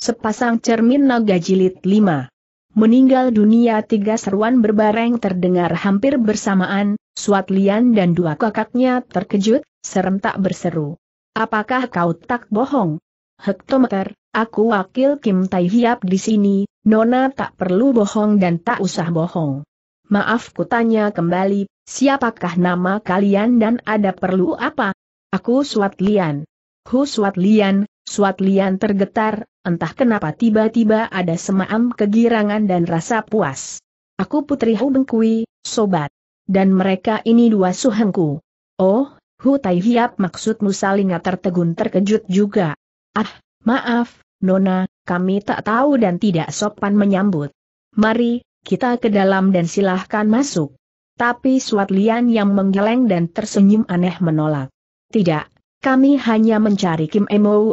Sepasang cermin naga jilid 5. Meninggal dunia tiga seruan berbareng terdengar hampir bersamaan, Suat Lian dan dua kakaknya terkejut, serem tak berseru. Apakah kau tak bohong? Hektometer, aku wakil Kim Tai Hiap di sini, Nona tak perlu bohong dan tak usah bohong. Maaf kutanya kembali, siapakah nama kalian dan ada perlu apa? Aku Suat Lian. Hu Suat Lian, Suat Lian tergetar, entah kenapa tiba-tiba ada semaam kegirangan dan rasa puas. Aku Putri Hu Bengkui, sobat. Dan mereka ini dua suhengku. Oh, Hu Tai Hiap maksudmu salinga tertegun terkejut juga. Ah, maaf, Nona, kami tak tahu dan tidak sopan menyambut. Mari, kita ke dalam dan silahkan masuk. Tapi Suat Lian yang menggeleng dan tersenyum aneh menolak. Tidak, kami hanya mencari Kim Emo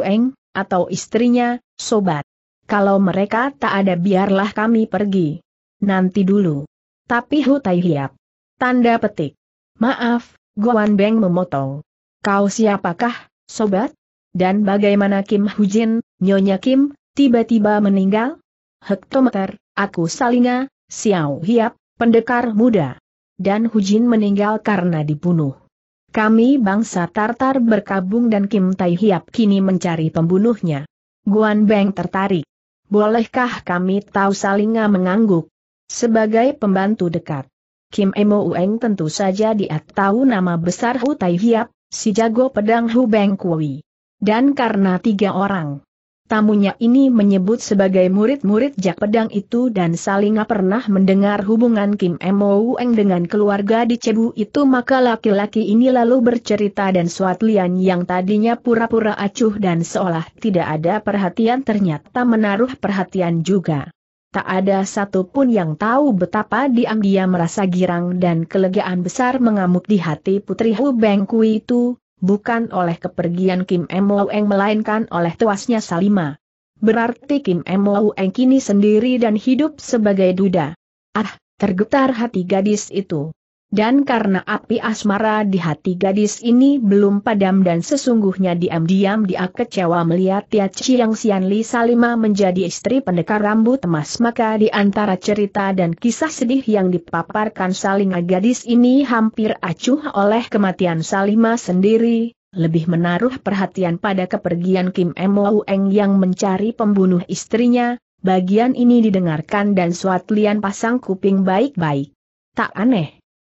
atau istrinya, sobat. Kalau mereka tak ada biarlah kami pergi. Nanti dulu. Tapi Hutai Hiap. Tanda petik. Maaf, Guan Beng memotong. Kau siapakah, sobat? Dan bagaimana Kim Hujin, Nyonya Kim, tiba-tiba meninggal? Hektometer, aku Salinga, Xiao Hiap, pendekar muda. Dan Hujin meninggal karena dibunuh. Kami bangsa Tartar berkabung dan Kim Tai Hiap kini mencari pembunuhnya. Guan Beng tertarik. Bolehkah kami tahu Salinga mengangguk? Sebagai pembantu dekat. Kim Emo Ueng tentu saja dia tahu nama besar Hu Tai Hiap, si jago pedang Hu Beng Kui. Dan karena tiga orang Tamunya ini menyebut sebagai murid-murid Jak Pedang itu dan Salinga pernah mendengar hubungan Kim Mo Eng dengan keluarga di Cebu itu maka laki-laki ini lalu bercerita dan Suat Lian yang tadinya pura-pura acuh dan seolah tidak ada perhatian ternyata menaruh perhatian juga. Tak ada satupun yang tahu betapa diam dia merasa girang dan kelegaan besar mengamuk di hati Putri Hu Beng Kui itu, bukan oleh kepergian Kim Emoueng melainkan oleh tuasnya Salima. Berarti Kim Emoueng kini sendiri dan hidup sebagai duda. Ah, tergetar hati gadis itu. Dan karena api asmara di hati gadis ini belum padam dan sesungguhnya diam-diam dia kecewa melihat Tia Chiang Sian Li Salima menjadi istri pendekar rambut emas maka di antara cerita dan kisah sedih yang dipaparkan Salima gadis ini hampir acuh oleh kematian Salima sendiri, lebih menaruh perhatian pada kepergian Kim M. Eng yang mencari pembunuh istrinya, Bagian ini didengarkan dan Suat Lian pasang kuping baik-baik. Tak aneh,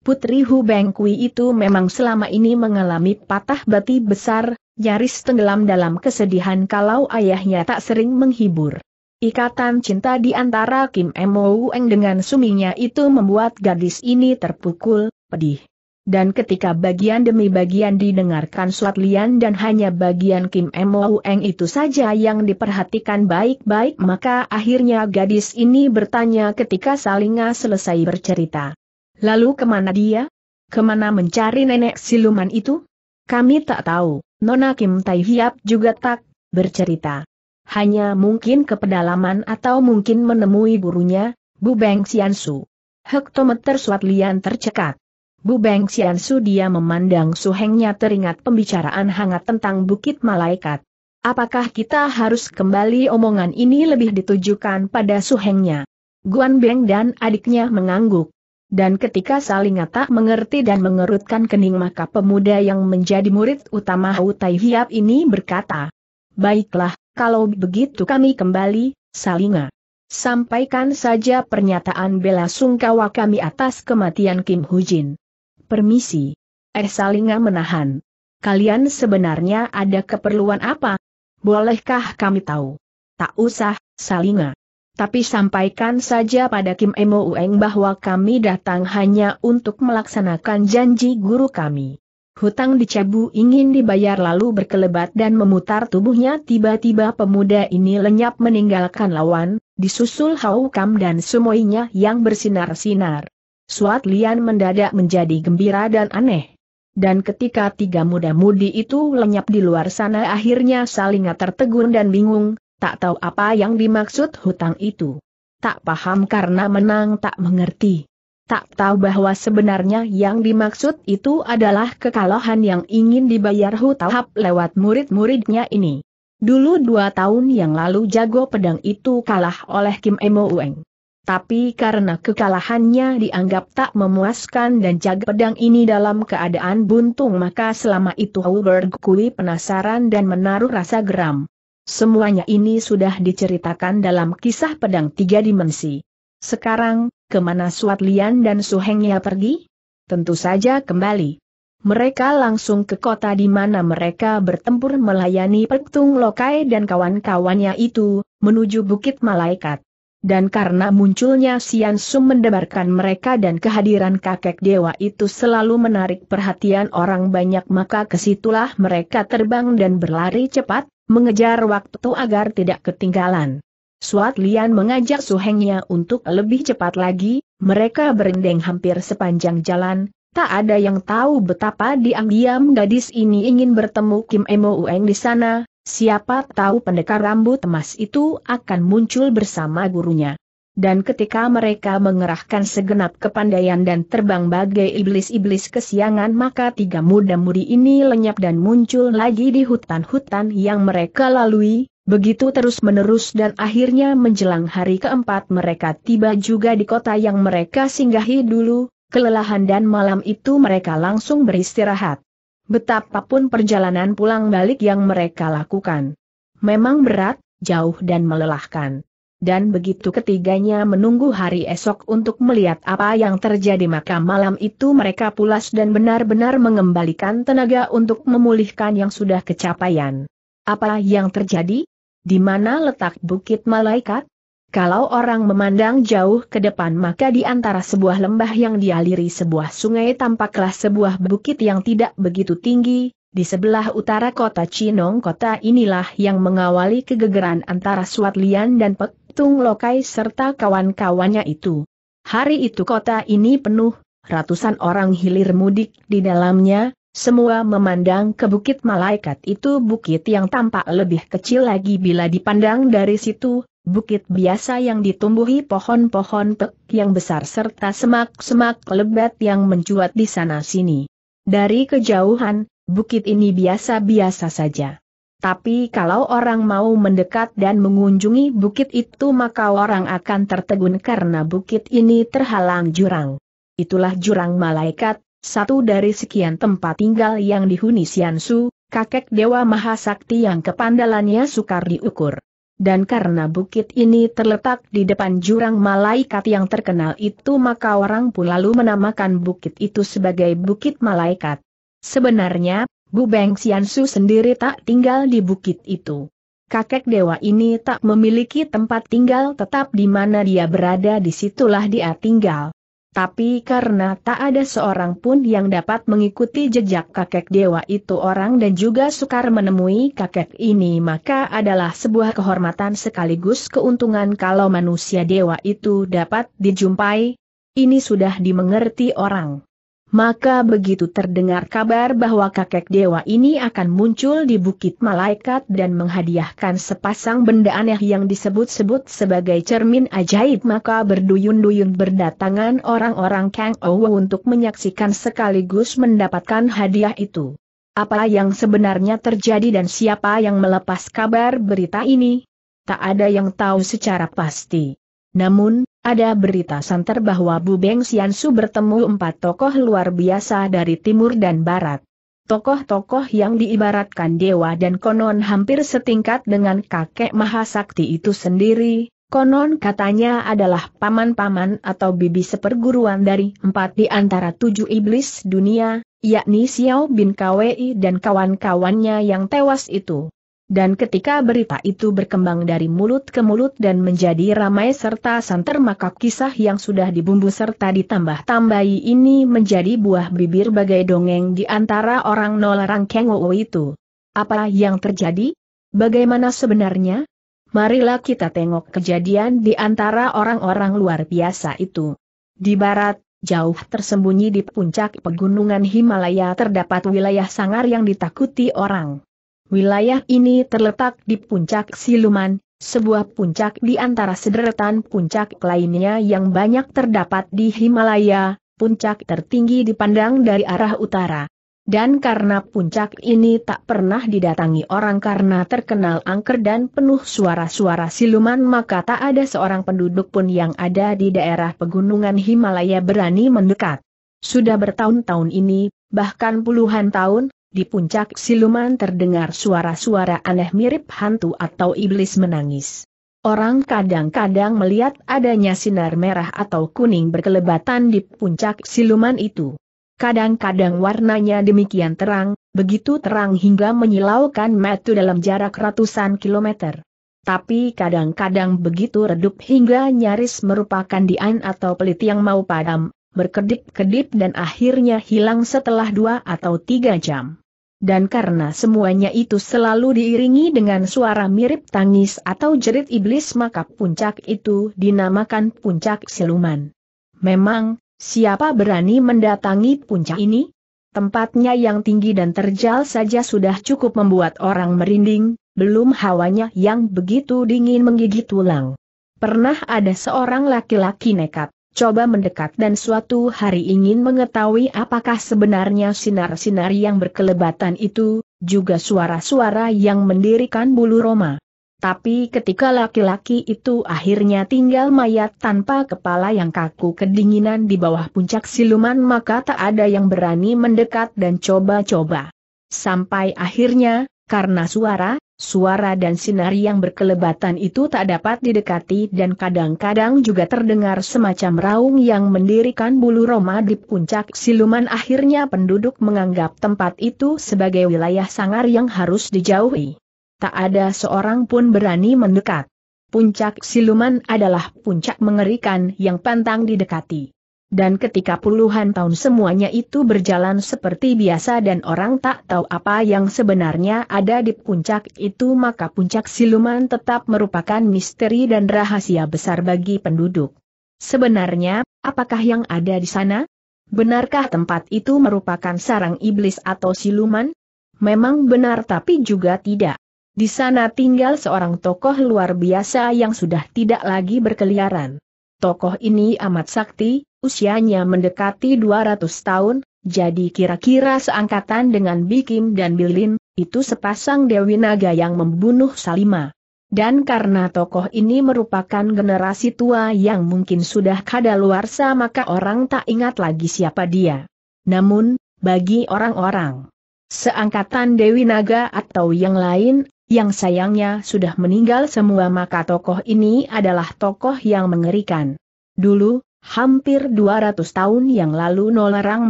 Putri Hu Kui itu memang selama ini mengalami patah bati besar, nyaris tenggelam dalam kesedihan kalau ayahnya tak sering menghibur. Ikatan cinta di antara Kim Mo Eng dengan suminya itu membuat gadis ini terpukul, pedih. Dan ketika bagian demi bagian didengarkan suat lian dan hanya bagian Kim Mo Eng itu saja yang diperhatikan baik-baik maka akhirnya gadis ini bertanya ketika Salinga selesai bercerita. Lalu kemana dia? Kemana mencari nenek siluman itu? Kami tak tahu, Nona Kim Tai Hiap juga tak bercerita. Hanya mungkin ke pedalaman atau mungkin menemui gurunya, Bu Beng Sian Su. Hektometer Suat Lian tercekat. Bu Beng Sian Su dia memandang suhengnya teringat pembicaraan hangat tentang Bukit Malaikat. Apakah kita harus kembali omongan ini lebih ditujukan pada suhengnya? Guan Beng dan adiknya mengangguk. Dan ketika Salinga tak mengerti dan mengerutkan kening maka pemuda yang menjadi murid utama Hau Tai Hiap ini berkata, Baiklah, kalau begitu kami kembali, Salinga. Sampaikan saja pernyataan bela sungkawa kami atas kematian Kim Hujin. Permisi. Eh Salinga menahan. Kalian sebenarnya ada keperluan apa? Bolehkah kami tahu? Tak usah, Salinga. Tapi sampaikan saja pada Kim Emo Ueng bahwa kami datang hanya untuk melaksanakan janji guru kami. Hutang di Cebu ingin dibayar lalu berkelebat dan memutar tubuhnya tiba-tiba pemuda ini lenyap meninggalkan lawan, disusul Hau Kam dan semuanya yang bersinar-sinar. Suat Lian mendadak menjadi gembira dan aneh. Dan ketika tiga muda-mudi itu lenyap di luar sana akhirnya saling tertegun dan bingung, tak tahu apa yang dimaksud hutang itu. Tak paham karena menang tak mengerti. Tak tahu bahwa sebenarnya yang dimaksud itu adalah kekalahan yang ingin dibayar hutahap lewat murid-muridnya ini. Dulu dua tahun yang lalu jago pedang itu kalah oleh Kim Emo Ueng. Tapi karena kekalahannya dianggap tak memuaskan dan jago pedang ini dalam keadaan buntung maka selama itu Howard Kui penasaran dan menaruh rasa geram. Semuanya ini sudah diceritakan dalam kisah pedang tiga dimensi. Sekarang, kemana Suat Lian dan Suhengnya pergi? Tentu saja kembali. Mereka langsung ke kota di mana mereka bertempur melayani Petung Lokai dan kawan-kawannya itu, menuju Bukit Malaikat. Dan karena munculnya Sian Sum mendebarkan mereka dan kehadiran kakek dewa itu selalu menarik perhatian orang banyak maka kesitulah mereka terbang dan berlari cepat, mengejar waktu agar tidak ketinggalan. Suat Lian mengajak suhengnya untuk lebih cepat lagi, mereka berendeng hampir sepanjang jalan, tak ada yang tahu betapa diam-diam gadis ini ingin bertemu Kim Emo Ueng di sana, Siapa tahu pendekar rambut emas itu akan muncul bersama gurunya. Dan ketika mereka mengerahkan segenap kepandaian dan terbang bagai iblis-iblis kesiangan maka tiga muda mudi ini lenyap dan muncul lagi di hutan-hutan yang mereka lalui, begitu terus-menerus dan akhirnya menjelang hari keempat mereka tiba juga di kota yang mereka singgahi dulu, kelelahan dan malam itu mereka langsung beristirahat betapapun perjalanan pulang balik yang mereka lakukan. Memang berat, jauh dan melelahkan. Dan begitu ketiganya menunggu hari esok untuk melihat apa yang terjadi maka malam itu mereka pulas dan benar-benar mengembalikan tenaga untuk memulihkan yang sudah kecapaian. Apa yang terjadi? Di mana letak Bukit Malaikat? Kalau orang memandang jauh ke depan maka di antara sebuah lembah yang dialiri sebuah sungai tampaklah sebuah bukit yang tidak begitu tinggi, di sebelah utara kota Cinong kota inilah yang mengawali kegegeran antara Suat Lian dan Pek Tung Lokai serta kawan-kawannya itu. Hari itu kota ini penuh, ratusan orang hilir mudik di dalamnya, semua memandang ke bukit malaikat itu bukit yang tampak lebih kecil lagi bila dipandang dari situ, bukit biasa yang ditumbuhi pohon-pohon pek yang besar serta semak-semak lebat yang mencuat di sana-sini. Dari kejauhan, bukit ini biasa-biasa saja. Tapi kalau orang mau mendekat dan mengunjungi bukit itu maka orang akan tertegun karena bukit ini terhalang jurang. Itulah jurang malaikat, satu dari sekian tempat tinggal yang dihuni Siansu, kakek Dewa Mahasakti yang kepandalannya sukar diukur. Dan karena bukit ini terletak di depan jurang malaikat yang terkenal itu maka orang pun lalu menamakan bukit itu sebagai Bukit Malaikat. Sebenarnya, Bu Beng Siansu sendiri tak tinggal di bukit itu kakek dewa ini tak memiliki tempat tinggal tetap di mana dia berada disitulah dia tinggal. Tapi karena tak ada seorang pun yang dapat mengikuti jejak kakek dewa itu orang dan juga sukar menemui kakek ini maka adalah sebuah kehormatan sekaligus keuntungan kalau manusia dewa itu dapat dijumpai, ini sudah dimengerti orang. Maka begitu terdengar kabar bahwa kakek dewa ini akan muncul di Bukit Malaikat dan menghadiahkan sepasang benda aneh yang disebut-sebut sebagai cermin ajaib maka berduyun-duyun berdatangan orang-orang Kang Owo untuk menyaksikan sekaligus mendapatkan hadiah itu. Apa yang sebenarnya terjadi dan siapa yang melepas kabar berita ini? Tak ada yang tahu secara pasti. Namun, ada berita santer bahwa Bu Beng Xiansu bertemu empat tokoh luar biasa dari timur dan barat. Tokoh-tokoh yang diibaratkan dewa dan konon hampir setingkat dengan kakek Mahasakti itu sendiri, konon katanya adalah paman-paman atau bibi seperguruan dari empat di antara tujuh iblis dunia, yakni Xiao Bin Kwei dan kawan-kawannya yang tewas itu dan ketika berita itu berkembang dari mulut ke mulut dan menjadi ramai serta santer maka kisah yang sudah dibumbu serta ditambah-tambahi ini menjadi buah bibir bagai dongeng di antara orang nolarang Kengowo itu. Apa yang terjadi? Bagaimana sebenarnya? Marilah kita tengok kejadian di antara orang-orang luar biasa itu. Di barat, Jauh tersembunyi di puncak pegunungan Himalaya terdapat wilayah sangar yang ditakuti orang. Wilayah ini terletak di puncak Siluman, sebuah puncak di antara sederetan puncak lainnya yang banyak terdapat di Himalaya, puncak tertinggi dipandang dari arah utara. Dan karena puncak ini tak pernah didatangi orang karena terkenal angker dan penuh suara-suara siluman maka tak ada seorang penduduk pun yang ada di daerah pegunungan Himalaya berani mendekat. Sudah bertahun-tahun ini, bahkan puluhan tahun, di puncak siluman terdengar suara-suara aneh mirip hantu atau iblis menangis. Orang kadang-kadang melihat adanya sinar merah atau kuning berkelebatan di puncak siluman itu. Kadang-kadang warnanya demikian terang, begitu terang hingga menyilaukan metu dalam jarak ratusan kilometer. Tapi kadang-kadang begitu redup hingga nyaris merupakan dian atau pelit yang mau padam, berkedip-kedip dan akhirnya hilang setelah dua atau tiga jam. Dan karena semuanya itu selalu diiringi dengan suara mirip tangis atau jerit iblis maka puncak itu dinamakan puncak siluman. Memang, siapa berani mendatangi puncak ini? Tempatnya yang tinggi dan terjal saja sudah cukup membuat orang merinding, belum hawanya yang begitu dingin menggigit tulang. Pernah ada seorang laki-laki nekat coba mendekat dan suatu hari ingin mengetahui apakah sebenarnya sinar-sinar yang berkelebatan itu, juga suara-suara yang mendirikan bulu Roma. Tapi ketika laki-laki itu akhirnya tinggal mayat tanpa kepala yang kaku kedinginan di bawah puncak siluman maka tak ada yang berani mendekat dan coba-coba. Sampai akhirnya, karena suara, suara dan sinar yang berkelebatan itu tak dapat didekati dan kadang-kadang juga terdengar semacam raung yang mendirikan bulu Roma di puncak siluman akhirnya penduduk menganggap tempat itu sebagai wilayah sangar yang harus dijauhi. Tak ada seorang pun berani mendekat. Puncak siluman adalah puncak mengerikan yang pantang didekati. Dan ketika puluhan tahun semuanya itu berjalan seperti biasa dan orang tak tahu apa yang sebenarnya ada di puncak itu maka puncak siluman tetap merupakan misteri dan rahasia besar bagi penduduk. Sebenarnya, apakah yang ada di sana? Benarkah tempat itu merupakan sarang iblis atau siluman? Memang benar tapi juga tidak. Di sana tinggal seorang tokoh luar biasa yang sudah tidak lagi berkeliaran tokoh ini amat sakti, usianya mendekati 200 tahun, jadi kira-kira seangkatan dengan Bikim dan Bilin, itu sepasang Dewi Naga yang membunuh Salima. Dan karena tokoh ini merupakan generasi tua yang mungkin sudah kadaluarsa maka orang tak ingat lagi siapa dia. Namun, bagi orang-orang seangkatan Dewi Naga atau yang lain, yang sayangnya sudah meninggal semua maka tokoh ini adalah tokoh yang mengerikan. Dulu, hampir 200 tahun yang lalu Nolarang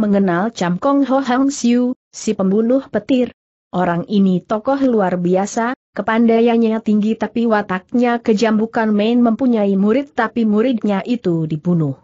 mengenal Cham Kong Ho Hang Siu, si pembunuh petir. Orang ini tokoh luar biasa, kepandaiannya tinggi tapi wataknya kejam bukan main mempunyai murid tapi muridnya itu dibunuh.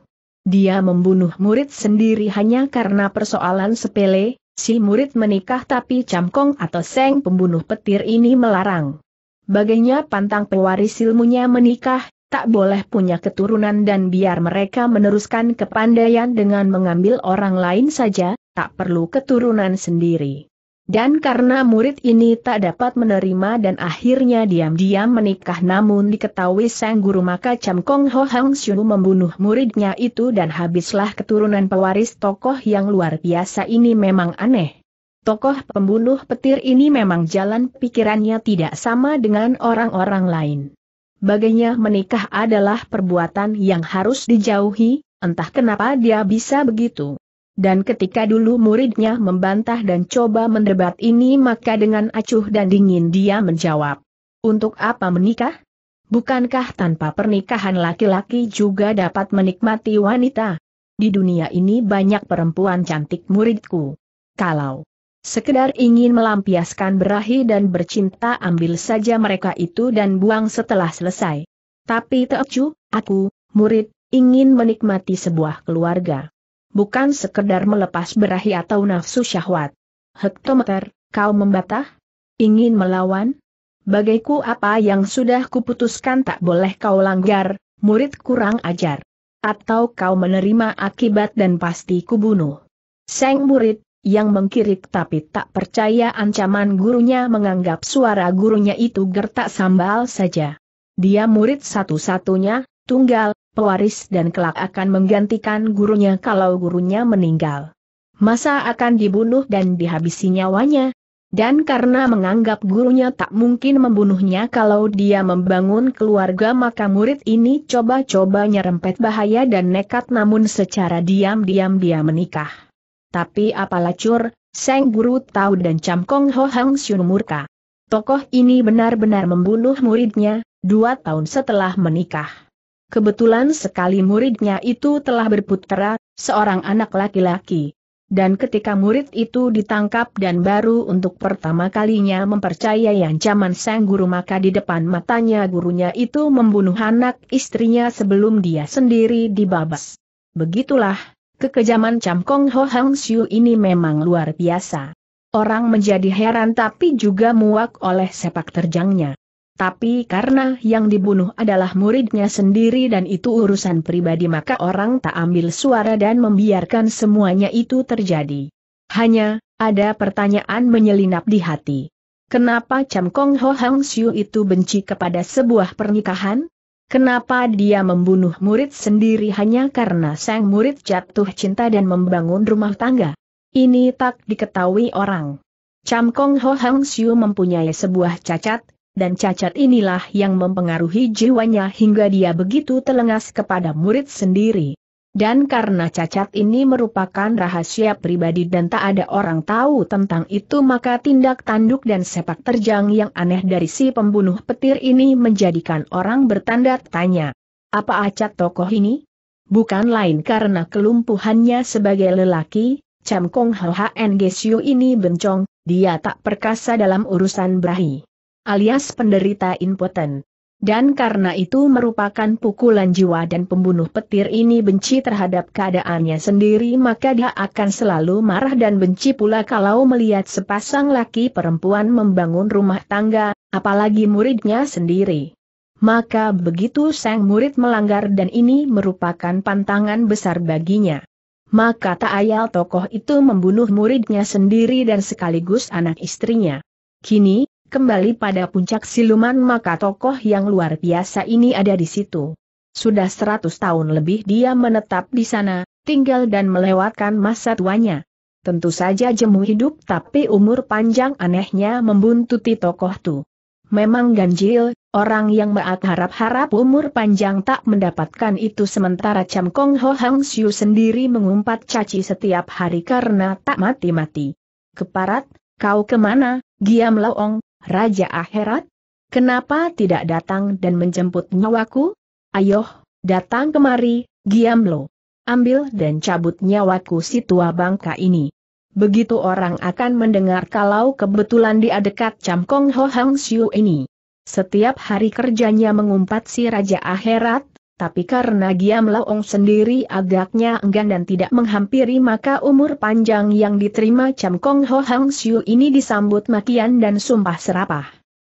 Dia membunuh murid sendiri hanya karena persoalan sepele, Si murid menikah tapi Camkong atau Seng pembunuh petir ini melarang. Baginya pantang pewaris ilmunya menikah, tak boleh punya keturunan dan biar mereka meneruskan kepandaian dengan mengambil orang lain saja, tak perlu keturunan sendiri. Dan karena murid ini tak dapat menerima dan akhirnya diam-diam menikah namun diketahui sang guru maka Cham Kong Ho Hang Xiu membunuh muridnya itu dan habislah keturunan pewaris tokoh yang luar biasa ini memang aneh. Tokoh pembunuh petir ini memang jalan pikirannya tidak sama dengan orang-orang lain. Baginya menikah adalah perbuatan yang harus dijauhi, entah kenapa dia bisa begitu. Dan ketika dulu muridnya membantah dan coba mendebat ini maka dengan acuh dan dingin dia menjawab. Untuk apa menikah? Bukankah tanpa pernikahan laki-laki juga dapat menikmati wanita? Di dunia ini banyak perempuan cantik muridku. Kalau sekedar ingin melampiaskan berahi dan bercinta ambil saja mereka itu dan buang setelah selesai. Tapi Teocu, aku, murid, ingin menikmati sebuah keluarga bukan sekedar melepas berahi atau nafsu syahwat. Hektometer, kau membatah? Ingin melawan? Bagaiku apa yang sudah kuputuskan tak boleh kau langgar, murid kurang ajar. Atau kau menerima akibat dan pasti kubunuh. Seng murid, yang mengkirik tapi tak percaya ancaman gurunya menganggap suara gurunya itu gertak sambal saja. Dia murid satu-satunya, tunggal, pewaris dan kelak akan menggantikan gurunya kalau gurunya meninggal. Masa akan dibunuh dan dihabisi nyawanya, dan karena menganggap gurunya tak mungkin membunuhnya kalau dia membangun keluarga maka murid ini coba-coba nyerempet bahaya dan nekat namun secara diam-diam dia menikah. Tapi apalah cur, Seng Guru tahu dan Cam Kong Ho Hang Siun murka. Tokoh ini benar-benar membunuh muridnya, dua tahun setelah menikah. Kebetulan sekali muridnya itu telah berputera, seorang anak laki-laki. Dan ketika murid itu ditangkap dan baru untuk pertama kalinya mempercayai ancaman sang guru maka di depan matanya gurunya itu membunuh anak istrinya sebelum dia sendiri dibabas. Begitulah, kekejaman Cam Kong Ho Hang Siu ini memang luar biasa. Orang menjadi heran tapi juga muak oleh sepak terjangnya. Tapi karena yang dibunuh adalah muridnya sendiri dan itu urusan pribadi maka orang tak ambil suara dan membiarkan semuanya itu terjadi. Hanya, ada pertanyaan menyelinap di hati. Kenapa Cham Kong Ho Hang Siu itu benci kepada sebuah pernikahan? Kenapa dia membunuh murid sendiri hanya karena sang murid jatuh cinta dan membangun rumah tangga? Ini tak diketahui orang. Cham Kong Ho Hang Siu mempunyai sebuah cacat, dan cacat inilah yang mempengaruhi jiwanya hingga dia begitu telengas kepada murid sendiri. Dan karena cacat ini merupakan rahasia pribadi dan tak ada orang tahu tentang itu maka tindak tanduk dan sepak terjang yang aneh dari si pembunuh petir ini menjadikan orang bertanda tanya. Apa acat tokoh ini? Bukan lain karena kelumpuhannya sebagai lelaki, Cam Kong Hwa ngesiu ini bencong, dia tak perkasa dalam urusan berahi alias penderita impoten. Dan karena itu merupakan pukulan jiwa dan pembunuh petir ini benci terhadap keadaannya sendiri maka dia akan selalu marah dan benci pula kalau melihat sepasang laki perempuan membangun rumah tangga, apalagi muridnya sendiri. Maka begitu sang murid melanggar dan ini merupakan pantangan besar baginya. Maka tak ayal tokoh itu membunuh muridnya sendiri dan sekaligus anak istrinya. Kini, kembali pada puncak siluman maka tokoh yang luar biasa ini ada di situ. Sudah seratus tahun lebih dia menetap di sana, tinggal dan melewatkan masa tuanya. Tentu saja jemu hidup tapi umur panjang anehnya membuntuti tokoh tu. Memang ganjil, orang yang maat harap-harap umur panjang tak mendapatkan itu sementara Cham Kong Ho Hang Siu sendiri mengumpat caci setiap hari karena tak mati-mati. Keparat, kau kemana, Giam Loong? Raja Akhirat? Kenapa tidak datang dan menjemput nyawaku? Ayoh, datang kemari, Giamlo. Ambil dan cabut nyawaku si tua bangka ini. Begitu orang akan mendengar kalau kebetulan dia dekat Cam Ho Hang Siu ini. Setiap hari kerjanya mengumpat si Raja Akhirat, tapi karena Giam Laong sendiri agaknya enggan dan tidak menghampiri maka umur panjang yang diterima Cham Kong Ho Hang Siu ini disambut makian dan sumpah serapah.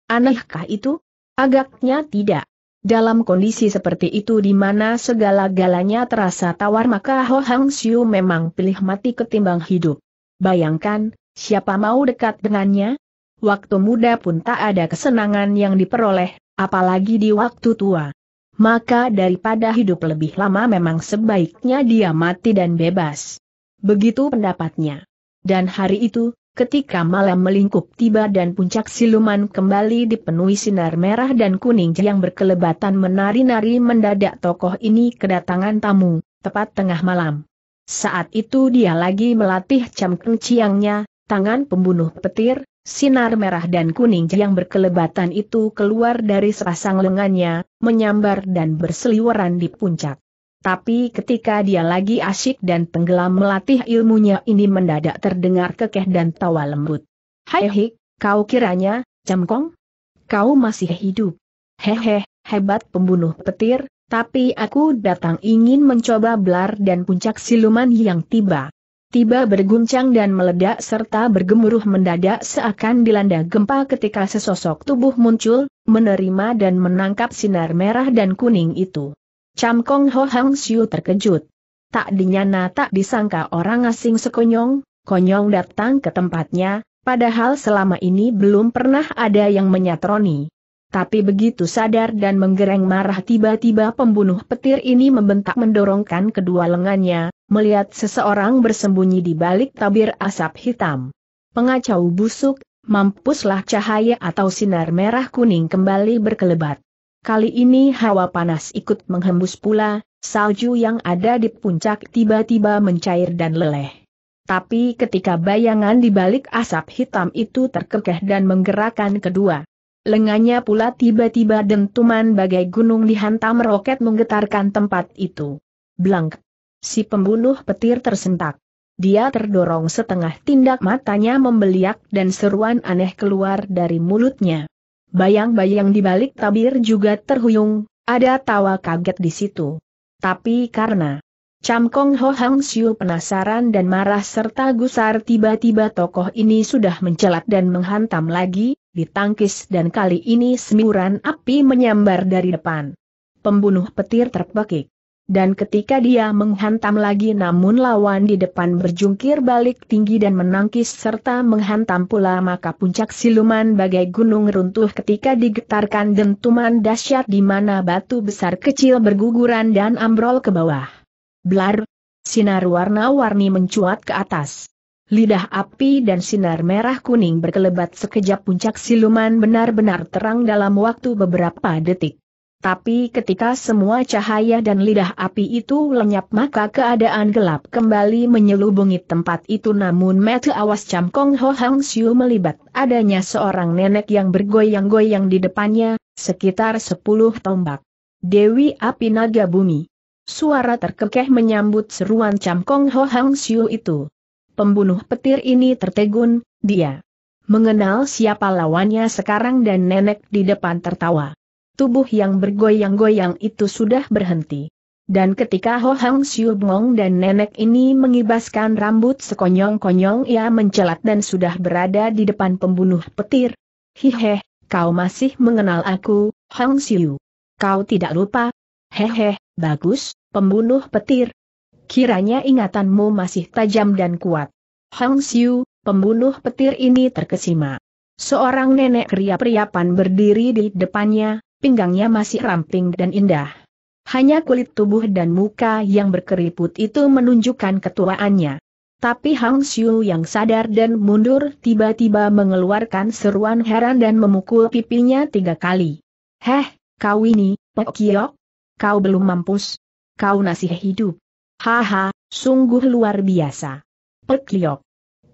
Anehkah itu? Agaknya tidak. Dalam kondisi seperti itu di mana segala-galanya terasa tawar maka Ho Hang Siu memang pilih mati ketimbang hidup. Bayangkan, siapa mau dekat dengannya? Waktu muda pun tak ada kesenangan yang diperoleh, apalagi di waktu tua maka daripada hidup lebih lama memang sebaiknya dia mati dan bebas. Begitu pendapatnya. Dan hari itu, ketika malam melingkup tiba dan puncak siluman kembali dipenuhi sinar merah dan kuning yang berkelebatan menari-nari mendadak tokoh ini kedatangan tamu, tepat tengah malam. Saat itu dia lagi melatih cam ciangnya, tangan pembunuh petir, Sinar merah dan kuning yang berkelebatan itu keluar dari sepasang lengannya, menyambar dan berseliweran di puncak. Tapi ketika dia lagi asyik dan tenggelam melatih ilmunya ini mendadak terdengar kekeh dan tawa lembut. Hai hik, kau kiranya, cemkong? Kau masih hidup. Hehe, hebat pembunuh petir, tapi aku datang ingin mencoba belar dan puncak siluman yang tiba tiba berguncang dan meledak serta bergemuruh mendadak seakan dilanda gempa ketika sesosok tubuh muncul, menerima dan menangkap sinar merah dan kuning itu. Cham Kong Ho Hang Siu terkejut. Tak dinyana tak disangka orang asing sekonyong, konyong datang ke tempatnya, padahal selama ini belum pernah ada yang menyatroni. Tapi begitu sadar dan menggereng marah tiba-tiba pembunuh petir ini membentak mendorongkan kedua lengannya, melihat seseorang bersembunyi di balik tabir asap hitam. Pengacau busuk, mampuslah cahaya atau sinar merah kuning kembali berkelebat. Kali ini hawa panas ikut menghembus pula, salju yang ada di puncak tiba-tiba mencair dan leleh. Tapi ketika bayangan di balik asap hitam itu terkekeh dan menggerakkan kedua Lengannya pula tiba-tiba dentuman bagai gunung dihantam roket menggetarkan tempat itu. Blank, Si pembunuh petir tersentak. Dia terdorong setengah tindak matanya membeliak dan seruan aneh keluar dari mulutnya. Bayang-bayang di balik tabir juga terhuyung, ada tawa kaget di situ. Tapi karena Kong Ho Hang Siu penasaran dan marah serta gusar tiba-tiba tokoh ini sudah mencelat dan menghantam lagi, ditangkis dan kali ini semburan api menyambar dari depan. Pembunuh petir terpekik dan ketika dia menghantam lagi namun lawan di depan berjungkir balik tinggi dan menangkis serta menghantam pula maka puncak siluman bagai gunung runtuh ketika digetarkan dentuman dahsyat di mana batu besar kecil berguguran dan ambrol ke bawah. Blar, sinar warna-warni mencuat ke atas. Lidah api dan sinar merah kuning berkelebat sekejap puncak siluman benar-benar terang dalam waktu beberapa detik. Tapi ketika semua cahaya dan lidah api itu lenyap maka keadaan gelap kembali menyelubungi tempat itu namun mata awas Cham Ho Hang Siu melibat adanya seorang nenek yang bergoyang-goyang di depannya, sekitar sepuluh tombak. Dewi api naga bumi. Suara terkekeh menyambut seruan Cham Ho Hang Siu itu. Pembunuh petir ini tertegun, dia mengenal siapa lawannya sekarang dan nenek di depan tertawa tubuh yang bergoyang-goyang itu sudah berhenti. Dan ketika Ho Hang Xiu Bong dan nenek ini mengibaskan rambut sekonyong-konyong ia mencelat dan sudah berada di depan pembunuh petir. Hihe, kau masih mengenal aku, Hang Siu. Kau tidak lupa? Hehe, bagus, pembunuh petir. Kiranya ingatanmu masih tajam dan kuat. Hang Siu, pembunuh petir ini terkesima. Seorang nenek ria priapan berdiri di depannya, pinggangnya masih ramping dan indah. Hanya kulit tubuh dan muka yang berkeriput itu menunjukkan ketuaannya. Tapi Hang Xiu yang sadar dan mundur tiba-tiba mengeluarkan seruan heran dan memukul pipinya tiga kali. Heh, kau ini, Pekiok? Kau belum mampus? Kau masih hidup? Haha, sungguh luar biasa. Pekiok.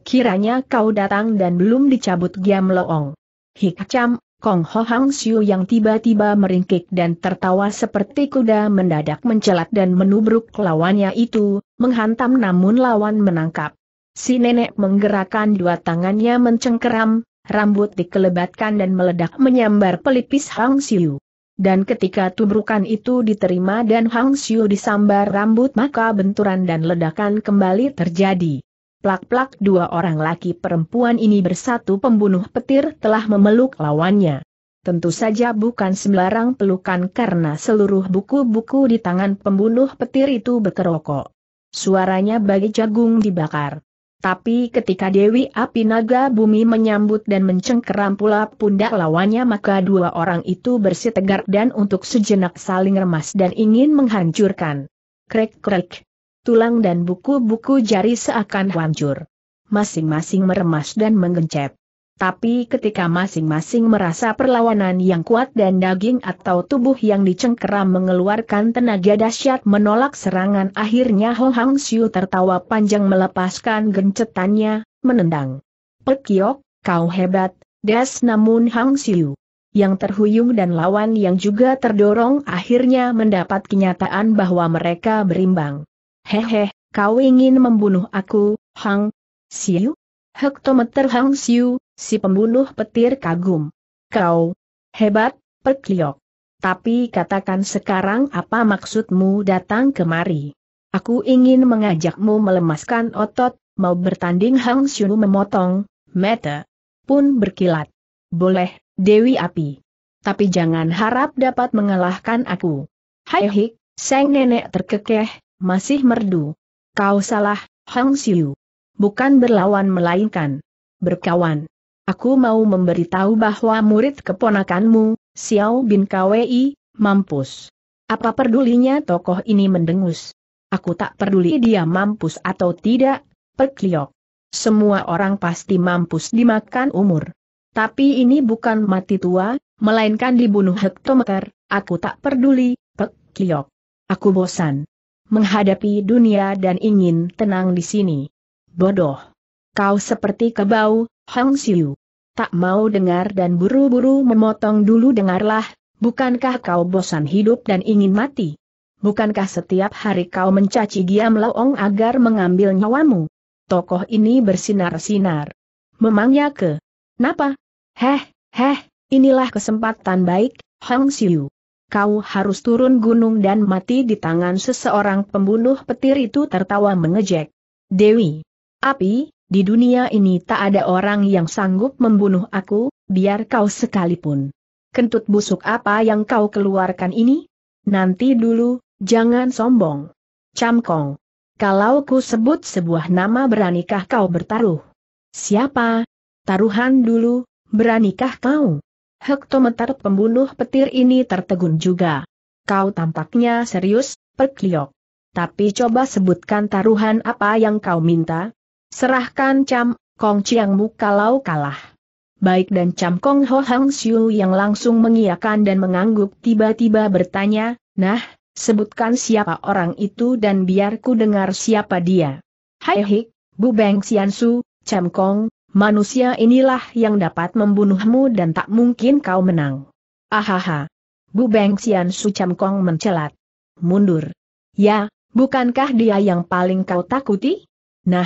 Kiranya kau datang dan belum dicabut giam loong. Hikcam, Kong Ho Hang Siu yang tiba-tiba meringkik dan tertawa seperti kuda mendadak mencelat dan menubruk lawannya itu, menghantam namun lawan menangkap. Si nenek menggerakkan dua tangannya mencengkeram, rambut dikelebatkan dan meledak menyambar pelipis Hang Siu. Dan ketika tubrukan itu diterima dan Hang Siu disambar rambut maka benturan dan ledakan kembali terjadi plak-plak dua orang laki perempuan ini bersatu pembunuh petir telah memeluk lawannya. Tentu saja bukan sembarang pelukan karena seluruh buku-buku di tangan pembunuh petir itu berkerokok. Suaranya bagi jagung dibakar. Tapi ketika Dewi Api Naga Bumi menyambut dan mencengkeram pula pundak lawannya maka dua orang itu bersih tegar dan untuk sejenak saling remas dan ingin menghancurkan. Krek-krek tulang dan buku-buku jari seakan hancur. Masing-masing meremas dan menggencet. Tapi ketika masing-masing merasa perlawanan yang kuat dan daging atau tubuh yang dicengkeram mengeluarkan tenaga dahsyat menolak serangan akhirnya Ho Hang Siu tertawa panjang melepaskan gencetannya, menendang. Pekiok, kau hebat, das namun Hang Siu. Yang terhuyung dan lawan yang juga terdorong akhirnya mendapat kenyataan bahwa mereka berimbang. Hehe, kau ingin membunuh aku, Hang Siu? Hektometer Hang Siu, si pembunuh petir kagum. Kau hebat, Perkliok. Tapi katakan sekarang apa maksudmu datang kemari? Aku ingin mengajakmu melemaskan otot, mau bertanding Hang Siu memotong, mata pun berkilat. Boleh, Dewi Api. Tapi jangan harap dapat mengalahkan aku. Hai hik, sang nenek terkekeh, masih merdu. Kau salah, Hang Siu. Bukan berlawan melainkan berkawan. Aku mau memberitahu bahwa murid keponakanmu, Xiao bin Kwei, mampus. Apa pedulinya tokoh ini mendengus? Aku tak peduli dia mampus atau tidak, perkliok. Semua orang pasti mampus dimakan umur. Tapi ini bukan mati tua, melainkan dibunuh hektometer, aku tak peduli, pekliok. Aku bosan menghadapi dunia dan ingin tenang di sini. Bodoh. Kau seperti kebau, Hang Siu. Tak mau dengar dan buru-buru memotong dulu dengarlah, bukankah kau bosan hidup dan ingin mati? Bukankah setiap hari kau mencaci Giam Laong agar mengambil nyawamu? Tokoh ini bersinar-sinar. Memangnya ke? Napa? Heh, heh, inilah kesempatan baik, Hang Siu kau harus turun gunung dan mati di tangan seseorang pembunuh petir itu tertawa mengejek. Dewi. Api, di dunia ini tak ada orang yang sanggup membunuh aku, biar kau sekalipun. Kentut busuk apa yang kau keluarkan ini? Nanti dulu, jangan sombong. Camkong. Kalau ku sebut sebuah nama beranikah kau bertaruh? Siapa? Taruhan dulu, beranikah kau? Hektometer pembunuh petir ini tertegun juga. Kau tampaknya serius, Perkliok. Tapi coba sebutkan taruhan apa yang kau minta? Serahkan Cam, Kong Chiangmu kalau kalah. Baik dan Cam Kong Ho Hang Siu yang langsung mengiakan dan mengangguk tiba-tiba bertanya, Nah, sebutkan siapa orang itu dan biarku dengar siapa dia. Hai Hik, Bu Beng Xiansu, Cam Kong, manusia inilah yang dapat membunuhmu dan tak mungkin kau menang. Ahaha. Bu Beng Xian Su Cham Kong mencelat. Mundur. Ya, bukankah dia yang paling kau takuti? Nah,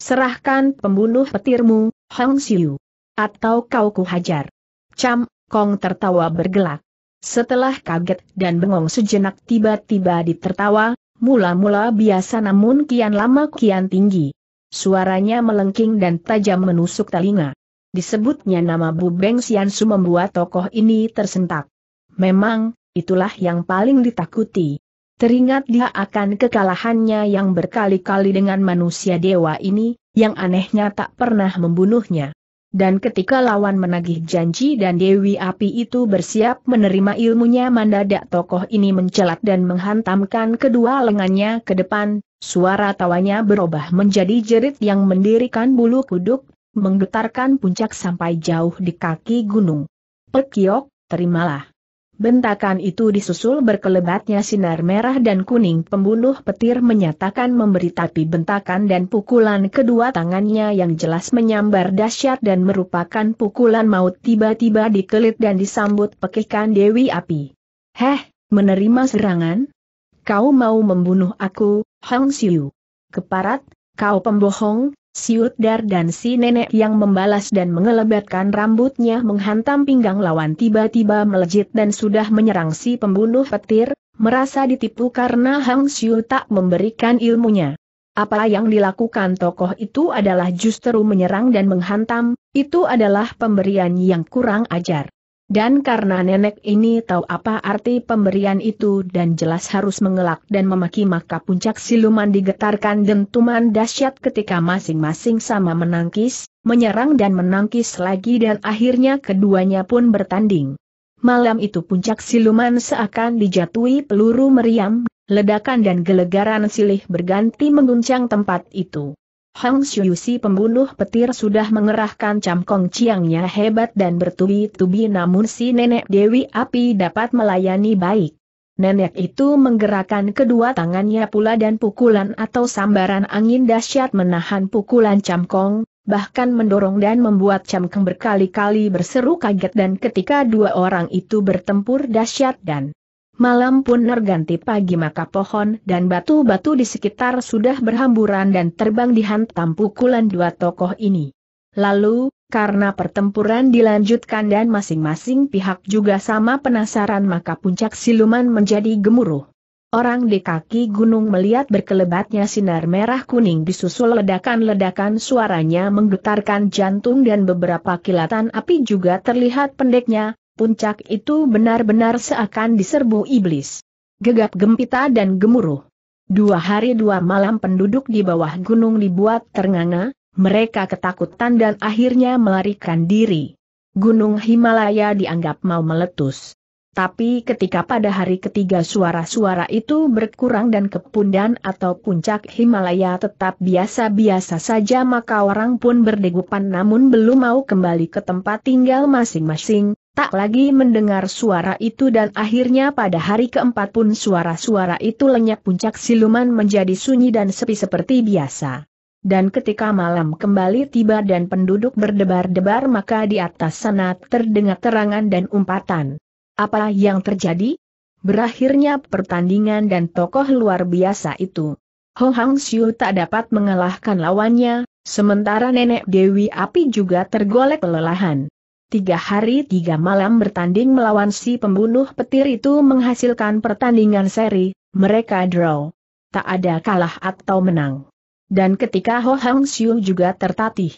serahkan pembunuh petirmu, Hong Xiu. Atau kau kuhajar. Cham Kong tertawa bergelak. Setelah kaget dan bengong sejenak tiba-tiba ditertawa, mula-mula biasa namun kian lama kian tinggi. Suaranya melengking dan tajam menusuk telinga. Disebutnya nama Bu Beng Xiansu membuat tokoh ini tersentak. Memang, itulah yang paling ditakuti. Teringat dia akan kekalahannya yang berkali-kali dengan manusia dewa ini, yang anehnya tak pernah membunuhnya. Dan ketika lawan menagih janji dan Dewi Api itu bersiap menerima ilmunya mandadak tokoh ini mencelat dan menghantamkan kedua lengannya ke depan, Suara tawanya berubah menjadi jerit yang mendirikan bulu kuduk, menggetarkan puncak sampai jauh di kaki gunung. Pekiok, terimalah. Bentakan itu disusul berkelebatnya sinar merah dan kuning pembunuh petir menyatakan memberi tapi bentakan dan pukulan kedua tangannya yang jelas menyambar dahsyat dan merupakan pukulan maut tiba-tiba dikelit dan disambut pekikan Dewi Api. Heh, menerima serangan? kau mau membunuh aku, Hang Siu. Keparat, kau pembohong, Siut Dar dan si nenek yang membalas dan mengelebatkan rambutnya menghantam pinggang lawan tiba-tiba melejit dan sudah menyerang si pembunuh petir, merasa ditipu karena Hang Siu tak memberikan ilmunya. Apa yang dilakukan tokoh itu adalah justru menyerang dan menghantam, itu adalah pemberian yang kurang ajar. Dan karena nenek ini tahu apa arti pemberian itu dan jelas harus mengelak dan memaki maka puncak siluman digetarkan dentuman dahsyat ketika masing-masing sama menangkis, menyerang dan menangkis lagi dan akhirnya keduanya pun bertanding. Malam itu puncak siluman seakan dijatuhi peluru meriam, ledakan dan gelegaran silih berganti mengguncang tempat itu. Hang si pembunuh petir sudah mengerahkan camkong ciangnya hebat dan bertubi-tubi namun si nenek Dewi Api dapat melayani baik. Nenek itu menggerakkan kedua tangannya pula dan pukulan atau sambaran angin dahsyat menahan pukulan camkong, bahkan mendorong dan membuat camkong berkali-kali berseru kaget dan ketika dua orang itu bertempur dahsyat dan Malam pun nerganti pagi maka pohon dan batu-batu di sekitar sudah berhamburan dan terbang dihantam pukulan dua tokoh ini. Lalu, karena pertempuran dilanjutkan dan masing-masing pihak juga sama penasaran maka puncak siluman menjadi gemuruh. Orang di kaki gunung melihat berkelebatnya sinar merah kuning disusul ledakan-ledakan suaranya menggetarkan jantung dan beberapa kilatan api juga terlihat pendeknya, puncak itu benar-benar seakan diserbu iblis. Gegap gempita dan gemuruh. Dua hari dua malam penduduk di bawah gunung dibuat ternganga, mereka ketakutan dan akhirnya melarikan diri. Gunung Himalaya dianggap mau meletus. Tapi ketika pada hari ketiga suara-suara itu berkurang dan kepundan atau puncak Himalaya tetap biasa-biasa saja maka orang pun berdegupan namun belum mau kembali ke tempat tinggal masing-masing, tak lagi mendengar suara itu dan akhirnya pada hari keempat pun suara-suara itu lenyap puncak siluman menjadi sunyi dan sepi seperti biasa. Dan ketika malam kembali tiba dan penduduk berdebar-debar maka di atas sana terdengar terangan dan umpatan. Apa yang terjadi? Berakhirnya pertandingan dan tokoh luar biasa itu. Ho Hang Xiu tak dapat mengalahkan lawannya, sementara nenek Dewi Api juga tergolek kelelahan tiga hari tiga malam bertanding melawan si pembunuh petir itu menghasilkan pertandingan seri, mereka draw. Tak ada kalah atau menang. Dan ketika Ho Hang Siu juga tertatih.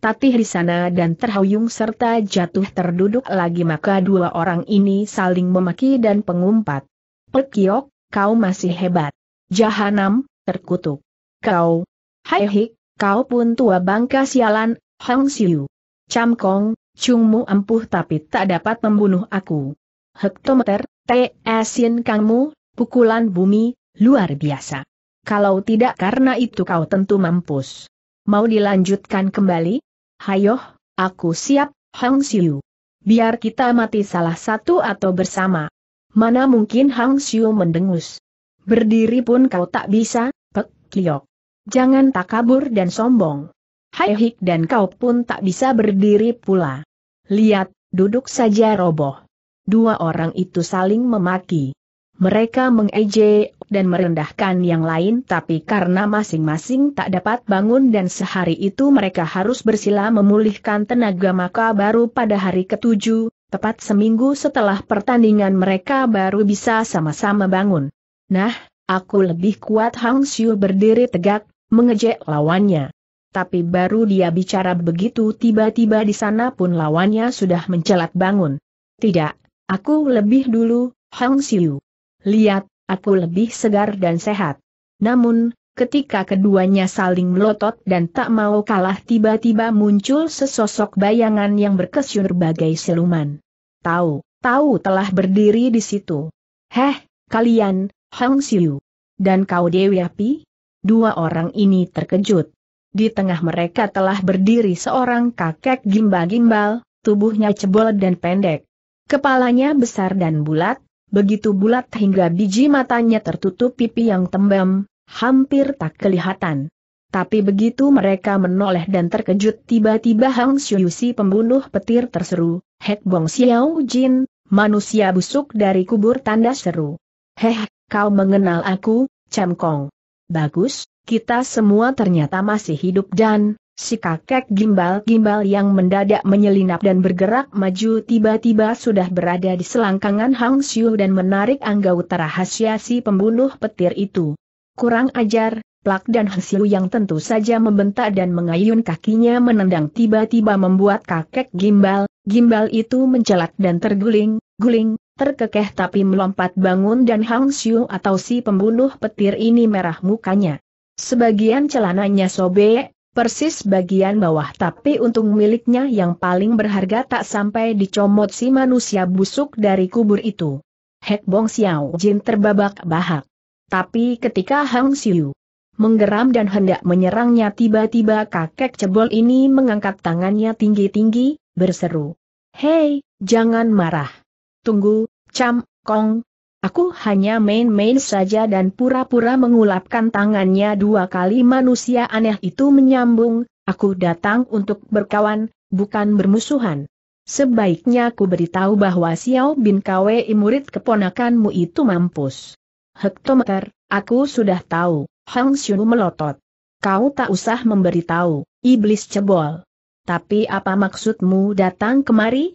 Tatih di sana dan terhuyung serta jatuh terduduk lagi maka dua orang ini saling memaki dan pengumpat. Pekiok, kau masih hebat. Jahanam, terkutuk. Kau. Hai hik, kau pun tua bangka sialan, Hang Siu. Camkong, Cungmu empuh tapi tak dapat membunuh aku. Hektometer, T.S.in kangmu, pukulan bumi, luar biasa. Kalau tidak karena itu kau tentu mampus. Mau dilanjutkan kembali? Hayoh, aku siap, Hang Siu. Biar kita mati salah satu atau bersama. Mana mungkin Hang Siu mendengus. Berdiri pun kau tak bisa, Pek Kiyok. Jangan takabur dan sombong. Hai dan kau pun tak bisa berdiri pula. Lihat, duduk saja roboh. Dua orang itu saling memaki. Mereka mengejek dan merendahkan yang lain tapi karena masing-masing tak dapat bangun dan sehari itu mereka harus bersila memulihkan tenaga maka baru pada hari ketujuh, tepat seminggu setelah pertandingan mereka baru bisa sama-sama bangun. Nah, aku lebih kuat Hang Xiu berdiri tegak, mengejek lawannya tapi baru dia bicara begitu tiba-tiba di sana pun lawannya sudah mencelat bangun. Tidak, aku lebih dulu, Hong Xiu. Lihat, aku lebih segar dan sehat. Namun, ketika keduanya saling melotot dan tak mau kalah tiba-tiba muncul sesosok bayangan yang berkesyur bagai siluman. Tahu, tahu telah berdiri di situ. Heh, kalian, Hong Xiu, Dan kau Dewi Api? Dua orang ini terkejut. Di tengah mereka telah berdiri seorang kakek gimbal-gimbal, tubuhnya cebol dan pendek. Kepalanya besar dan bulat, begitu bulat hingga biji matanya tertutup pipi yang tembam, hampir tak kelihatan. Tapi begitu mereka menoleh dan terkejut tiba-tiba Hang Xiu Si pembunuh petir terseru, Hek Bong Xiao Jin, manusia busuk dari kubur tanda seru. Heh, kau mengenal aku, Cam Kong. Bagus, kita semua ternyata masih hidup dan, si kakek gimbal-gimbal yang mendadak menyelinap dan bergerak maju tiba-tiba sudah berada di selangkangan Hang Xiu dan menarik anggota rahasia si pembunuh petir itu. Kurang ajar, plak dan Hang Xiu yang tentu saja membentak dan mengayun kakinya menendang tiba-tiba membuat kakek gimbal, gimbal itu mencelat dan terguling, guling, terkekeh tapi melompat bangun dan Hang Xiu atau si pembunuh petir ini merah mukanya. Sebagian celananya sobek, persis bagian bawah tapi untung miliknya yang paling berharga tak sampai dicomot si manusia busuk dari kubur itu. Hek Bong Xiao Jin terbabak bahak. Tapi ketika Hang Siu menggeram dan hendak menyerangnya tiba-tiba kakek cebol ini mengangkat tangannya tinggi-tinggi, berseru. Hei, jangan marah. Tunggu, Cam, Kong, Aku hanya main-main saja dan pura-pura mengulapkan tangannya dua kali manusia aneh itu menyambung, aku datang untuk berkawan, bukan bermusuhan. Sebaiknya aku beritahu bahwa Xiao Bin Kwe murid keponakanmu itu mampus. Hektometer, aku sudah tahu, Hang Xiu melotot. Kau tak usah memberitahu, iblis cebol. Tapi apa maksudmu datang kemari?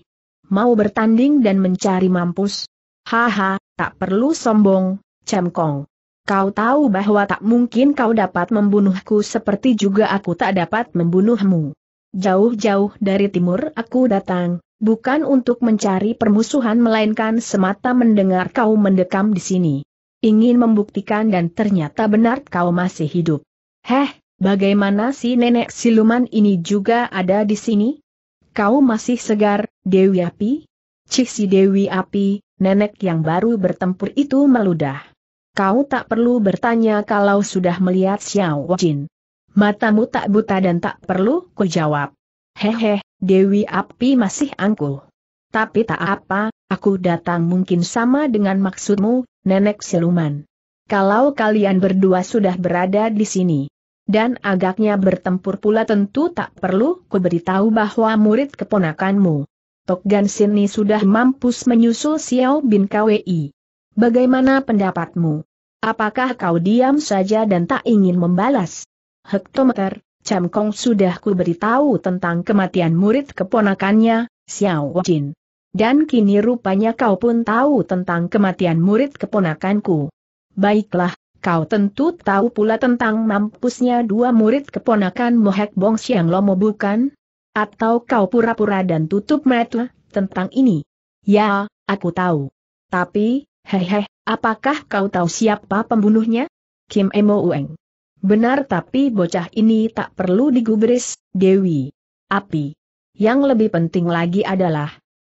Mau bertanding dan mencari mampus? Haha, Tak perlu sombong, Cemkong. Kau tahu bahwa tak mungkin kau dapat membunuhku seperti juga aku tak dapat membunuhmu. Jauh-jauh dari timur aku datang, bukan untuk mencari permusuhan melainkan semata mendengar kau mendekam di sini. Ingin membuktikan dan ternyata benar kau masih hidup. Heh, bagaimana si nenek siluman ini juga ada di sini? Kau masih segar, Dewi Api? Cih si Dewi Api, nenek yang baru bertempur itu meludah. Kau tak perlu bertanya kalau sudah melihat Xiao Jin. Matamu tak buta dan tak perlu ku jawab. Hehe, Dewi Api masih angkuh. Tapi tak apa, aku datang mungkin sama dengan maksudmu, nenek siluman. Kalau kalian berdua sudah berada di sini, dan agaknya bertempur pula tentu tak perlu ku beritahu bahwa murid keponakanmu, Tok Gan Sini sudah mampus menyusul Xiao Bin Kwei. Bagaimana pendapatmu? Apakah kau diam saja dan tak ingin membalas? Hektometer, Cham Kong sudah ku beritahu tentang kematian murid keponakannya, Xiao Jin. Dan kini rupanya kau pun tahu tentang kematian murid keponakanku. Baiklah, kau tentu tahu pula tentang mampusnya dua murid keponakan Mohek Bong Siang Lomo bukan? Atau kau pura-pura dan tutup mata tentang ini? Ya, aku tahu. Tapi, hehe, apakah kau tahu siapa pembunuhnya? Kim Emo Ueng. Benar tapi bocah ini tak perlu digubris, Dewi. Api. Yang lebih penting lagi adalah,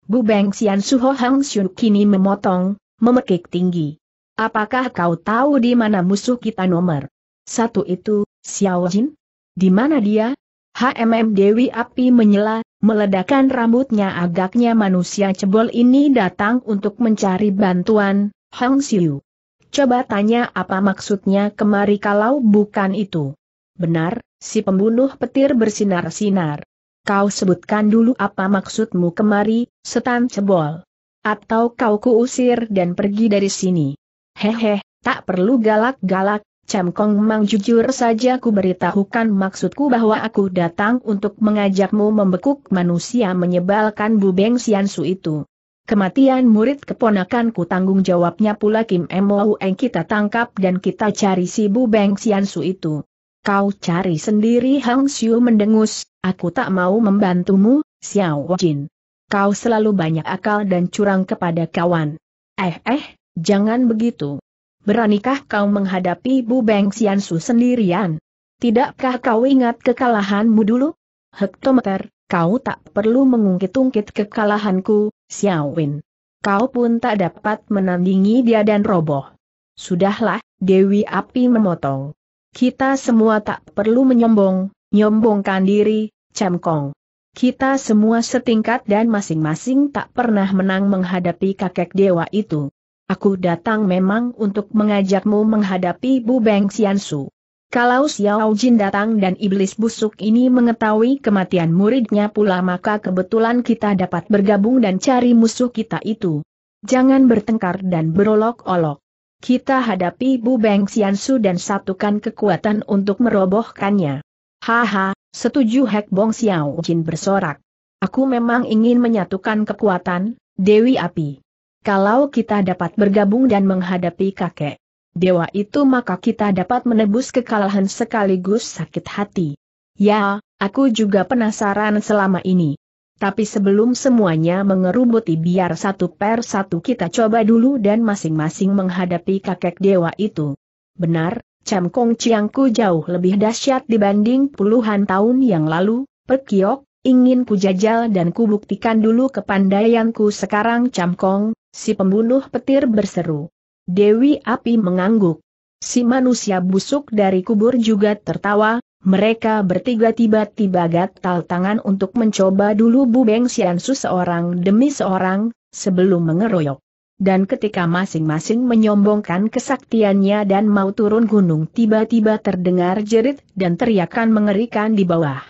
Bu Beng Xian Suho Hang Xiu kini memotong, memekik tinggi. Apakah kau tahu di mana musuh kita nomor? Satu itu, Xiao Jin? Di mana dia, HMM Dewi Api menyela, meledakan rambutnya agaknya manusia cebol ini datang untuk mencari bantuan, Hang Siu. Coba tanya apa maksudnya kemari kalau bukan itu. Benar, si pembunuh petir bersinar-sinar. Kau sebutkan dulu apa maksudmu kemari, setan cebol. Atau kau kuusir dan pergi dari sini. Hehe, tak perlu galak-galak, Cam Kong Mang jujur saja ku beritahukan maksudku bahwa aku datang untuk mengajakmu membekuk manusia menyebalkan Bu Beng Sian Su itu. Kematian murid keponakanku tanggung jawabnya pula Kim Mou Eng kita tangkap dan kita cari si Bu Beng Sian Su itu. Kau cari sendiri Hang Xiu mendengus, aku tak mau membantumu, Xiao Jin. Kau selalu banyak akal dan curang kepada kawan. Eh eh, jangan begitu beranikah kau menghadapi Bu Beng Xiansu sendirian? Tidakkah kau ingat kekalahanmu dulu? Hektometer, kau tak perlu mengungkit-ungkit kekalahanku, Xiaowin. Kau pun tak dapat menandingi dia dan roboh. Sudahlah, Dewi Api memotong. Kita semua tak perlu menyombong, nyombongkan diri, Cemkong. Kita semua setingkat dan masing-masing tak pernah menang menghadapi kakek dewa itu. Aku datang memang untuk mengajakmu menghadapi Bu Beng Xiansu. Kalau Xiao Jin datang dan iblis busuk ini mengetahui kematian muridnya pula maka kebetulan kita dapat bergabung dan cari musuh kita itu. Jangan bertengkar dan berolok-olok. Kita hadapi Bu Beng Xiansu dan satukan kekuatan untuk merobohkannya. Haha, setuju Hek Bong Xiao Jin bersorak. Aku memang ingin menyatukan kekuatan, Dewi Api kalau kita dapat bergabung dan menghadapi kakek dewa itu maka kita dapat menebus kekalahan sekaligus sakit hati. Ya, aku juga penasaran selama ini. Tapi sebelum semuanya mengerubuti biar satu per satu kita coba dulu dan masing-masing menghadapi kakek dewa itu. Benar, Cam Kong Chiangku jauh lebih dahsyat dibanding puluhan tahun yang lalu, Pekiok, ingin ku jajal dan kubuktikan dulu kepandaianku sekarang Cam Kong, Si pembunuh petir berseru. Dewi api mengangguk. Si manusia busuk dari kubur juga tertawa, mereka bertiga tiba-tiba gatal tangan untuk mencoba dulu Bu Beng seorang demi seorang, sebelum mengeroyok. Dan ketika masing-masing menyombongkan kesaktiannya dan mau turun gunung tiba-tiba terdengar jerit dan teriakan mengerikan di bawah.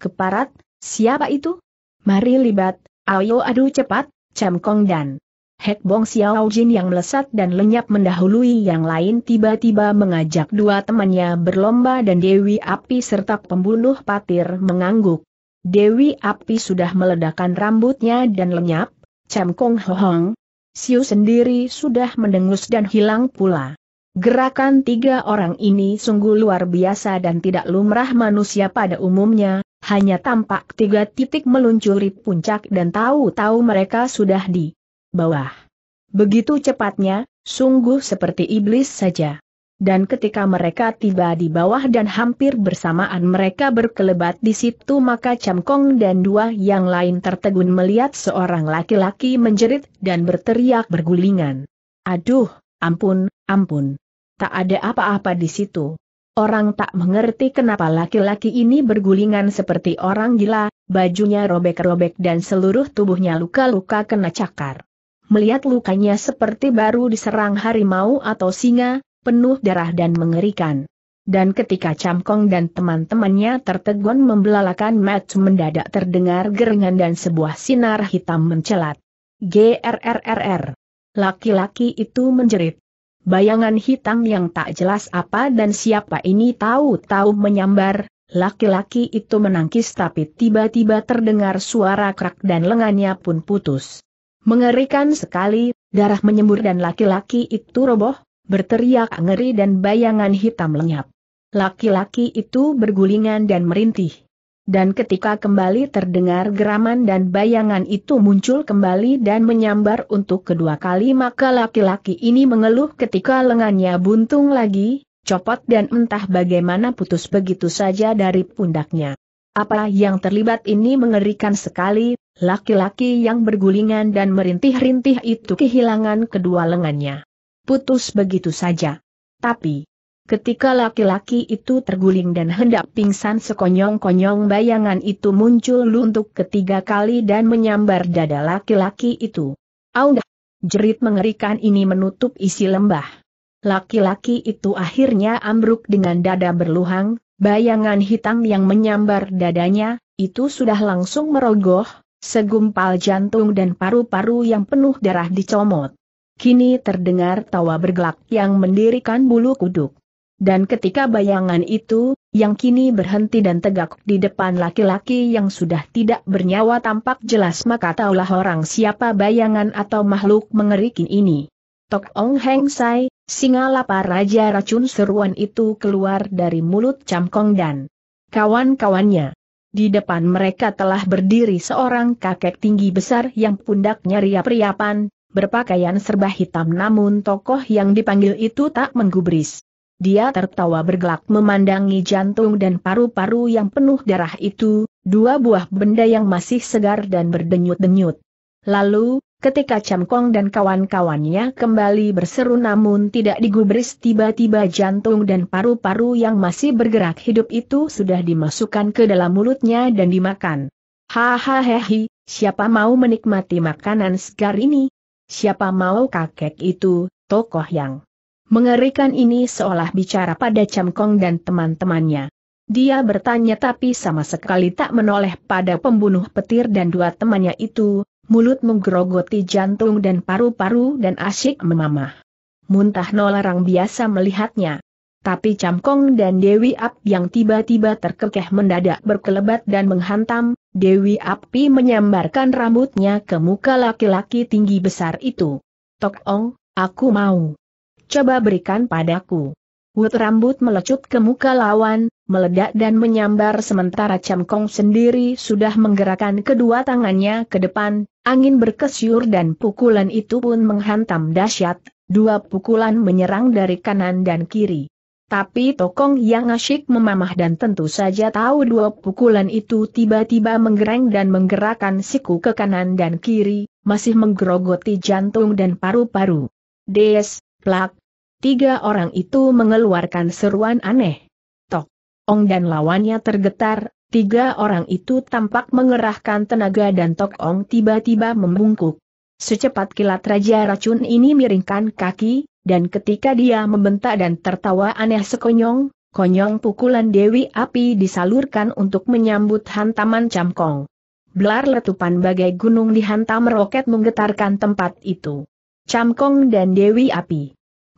Keparat, siapa itu? Mari libat, ayo adu cepat, camkong dan Hek Bong Jin yang melesat dan lenyap mendahului yang lain tiba-tiba mengajak dua temannya berlomba dan Dewi Api serta pembunuh patir mengangguk. Dewi Api sudah meledakkan rambutnya dan lenyap, Cham Kong Hong. Siu sendiri sudah mendengus dan hilang pula. Gerakan tiga orang ini sungguh luar biasa dan tidak lumrah manusia pada umumnya, hanya tampak tiga titik meluncuri puncak dan tahu-tahu mereka sudah di bawah. Begitu cepatnya, sungguh seperti iblis saja. Dan ketika mereka tiba di bawah dan hampir bersamaan mereka berkelebat di situ maka Camkong dan dua yang lain tertegun melihat seorang laki-laki menjerit dan berteriak bergulingan. Aduh, ampun, ampun. Tak ada apa-apa di situ. Orang tak mengerti kenapa laki-laki ini bergulingan seperti orang gila, bajunya robek-robek dan seluruh tubuhnya luka-luka kena cakar melihat lukanya seperti baru diserang harimau atau singa, penuh darah dan mengerikan. Dan ketika Camkong dan teman-temannya tertegun membelalakan match mendadak terdengar gerengan dan sebuah sinar hitam mencelat. GRRRR. Laki-laki itu menjerit. Bayangan hitam yang tak jelas apa dan siapa ini tahu-tahu menyambar, laki-laki itu menangkis tapi tiba-tiba terdengar suara krak dan lengannya pun putus. Mengerikan sekali, darah menyembur dan laki-laki itu roboh, berteriak ngeri dan bayangan hitam lenyap. Laki-laki itu bergulingan dan merintih. Dan ketika kembali terdengar geraman dan bayangan itu muncul kembali dan menyambar untuk kedua kali maka laki-laki ini mengeluh ketika lengannya buntung lagi, copot dan entah bagaimana putus begitu saja dari pundaknya. Apa yang terlibat ini mengerikan sekali, Laki-laki yang bergulingan dan merintih-rintih itu kehilangan kedua lengannya. Putus begitu saja. Tapi, ketika laki-laki itu terguling dan hendak pingsan sekonyong-konyong bayangan itu muncul untuk ketiga kali dan menyambar dada laki-laki itu. Audah! Jerit mengerikan ini menutup isi lembah. Laki-laki itu akhirnya ambruk dengan dada berluhang, bayangan hitam yang menyambar dadanya, itu sudah langsung merogoh, segumpal jantung dan paru-paru yang penuh darah dicomot. Kini terdengar tawa bergelak yang mendirikan bulu kuduk. Dan ketika bayangan itu, yang kini berhenti dan tegak di depan laki-laki yang sudah tidak bernyawa tampak jelas maka taulah orang siapa bayangan atau makhluk mengerikin ini. Tok Ong Heng Sai, singa lapar Raja Racun Seruan itu keluar dari mulut Cam Kong dan kawan-kawannya. Di depan mereka telah berdiri seorang kakek tinggi besar yang pundaknya riap-riapan, berpakaian serba hitam namun tokoh yang dipanggil itu tak menggubris. Dia tertawa bergelak memandangi jantung dan paru-paru yang penuh darah itu, dua buah benda yang masih segar dan berdenyut-denyut. Lalu, Ketika Kong dan kawan-kawannya kembali berseru namun tidak digubris tiba-tiba jantung dan paru-paru yang masih bergerak hidup itu sudah dimasukkan ke dalam mulutnya dan dimakan. Hahaha, siapa mau menikmati makanan segar ini? Siapa mau kakek itu, tokoh yang mengerikan ini seolah bicara pada Kong dan teman-temannya. Dia bertanya tapi sama sekali tak menoleh pada pembunuh petir dan dua temannya itu, mulut menggerogoti jantung dan paru-paru dan asyik memamah. Muntah nolarang biasa melihatnya. Tapi Camkong dan Dewi Ap yang tiba-tiba terkekeh mendadak berkelebat dan menghantam, Dewi Api menyambarkan rambutnya ke muka laki-laki tinggi besar itu. Tokong, aku mau. Coba berikan padaku. Wut rambut melecut ke muka lawan, meledak dan menyambar sementara Kong sendiri sudah menggerakkan kedua tangannya ke depan, angin berkesyur dan pukulan itu pun menghantam dahsyat, dua pukulan menyerang dari kanan dan kiri. Tapi Tokong yang asyik memamah dan tentu saja tahu dua pukulan itu tiba-tiba menggereng dan menggerakkan siku ke kanan dan kiri, masih menggerogoti jantung dan paru-paru. Des, plak, tiga orang itu mengeluarkan seruan aneh. Tok, Ong dan lawannya tergetar, tiga orang itu tampak mengerahkan tenaga dan Tok Ong tiba-tiba membungkuk. Secepat kilat Raja Racun ini miringkan kaki, dan ketika dia membentak dan tertawa aneh sekonyong, konyong pukulan Dewi Api disalurkan untuk menyambut hantaman camkong. Belar letupan bagai gunung dihantam roket menggetarkan tempat itu. Camkong dan Dewi Api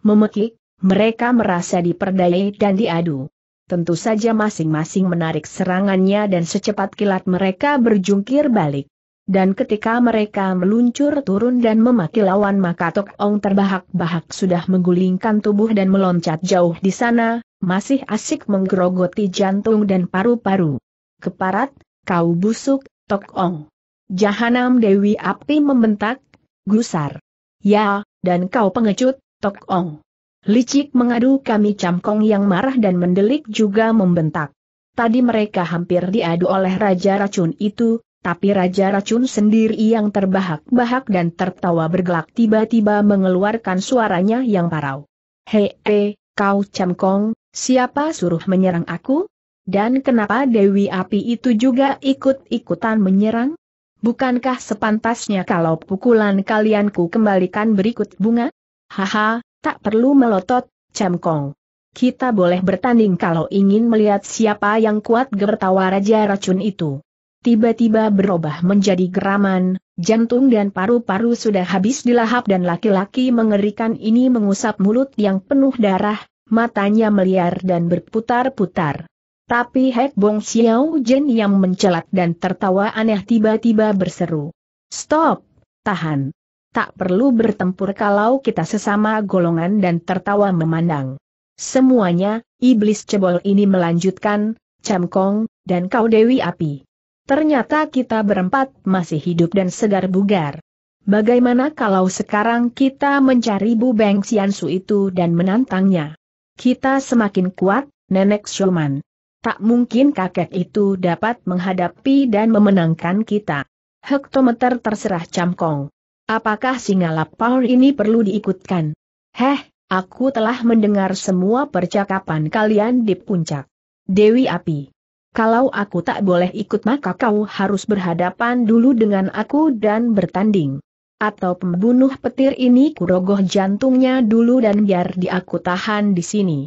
memekik, mereka merasa diperdayai dan diadu. Tentu saja masing-masing menarik serangannya dan secepat kilat mereka berjungkir balik. Dan ketika mereka meluncur turun dan memaki lawan maka Tok Ong terbahak-bahak sudah menggulingkan tubuh dan meloncat jauh di sana, masih asik menggerogoti jantung dan paru-paru. Keparat, kau busuk, Tok Ong. Jahanam Dewi Api membentak, gusar. Ya, dan kau pengecut, Tok Ong. Licik mengadu kami Camkong yang marah dan mendelik juga membentak. Tadi mereka hampir diadu oleh Raja Racun itu, tapi Raja Racun sendiri yang terbahak-bahak dan tertawa bergelak tiba-tiba mengeluarkan suaranya yang parau. Hei, he, kau Camkong, siapa suruh menyerang aku? Dan kenapa Dewi Api itu juga ikut-ikutan menyerang? Bukankah sepantasnya kalau pukulan kalian ku kembalikan berikut bunga? Haha, tak perlu melotot, Cemkong. Kita boleh bertanding kalau ingin melihat siapa yang kuat gertawa Raja Racun itu. Tiba-tiba berubah menjadi geraman, jantung dan paru-paru sudah habis dilahap dan laki-laki mengerikan ini mengusap mulut yang penuh darah, matanya meliar dan berputar-putar. Tapi Hek Bong Xiao Jen yang mencelat dan tertawa aneh tiba-tiba berseru. Stop! Tahan! tak perlu bertempur kalau kita sesama golongan dan tertawa memandang. Semuanya, iblis cebol ini melanjutkan, Camkong, dan kau Dewi Api. Ternyata kita berempat masih hidup dan segar bugar. Bagaimana kalau sekarang kita mencari Bu Beng Xiansu itu dan menantangnya? Kita semakin kuat, Nenek Shoman. Tak mungkin kakek itu dapat menghadapi dan memenangkan kita. Hektometer terserah Camkong. Apakah singa lapar ini perlu diikutkan? Heh, aku telah mendengar semua percakapan kalian di puncak. Dewi Api. Kalau aku tak boleh ikut maka kau harus berhadapan dulu dengan aku dan bertanding. Atau pembunuh petir ini kurogoh jantungnya dulu dan biar dia aku tahan di sini.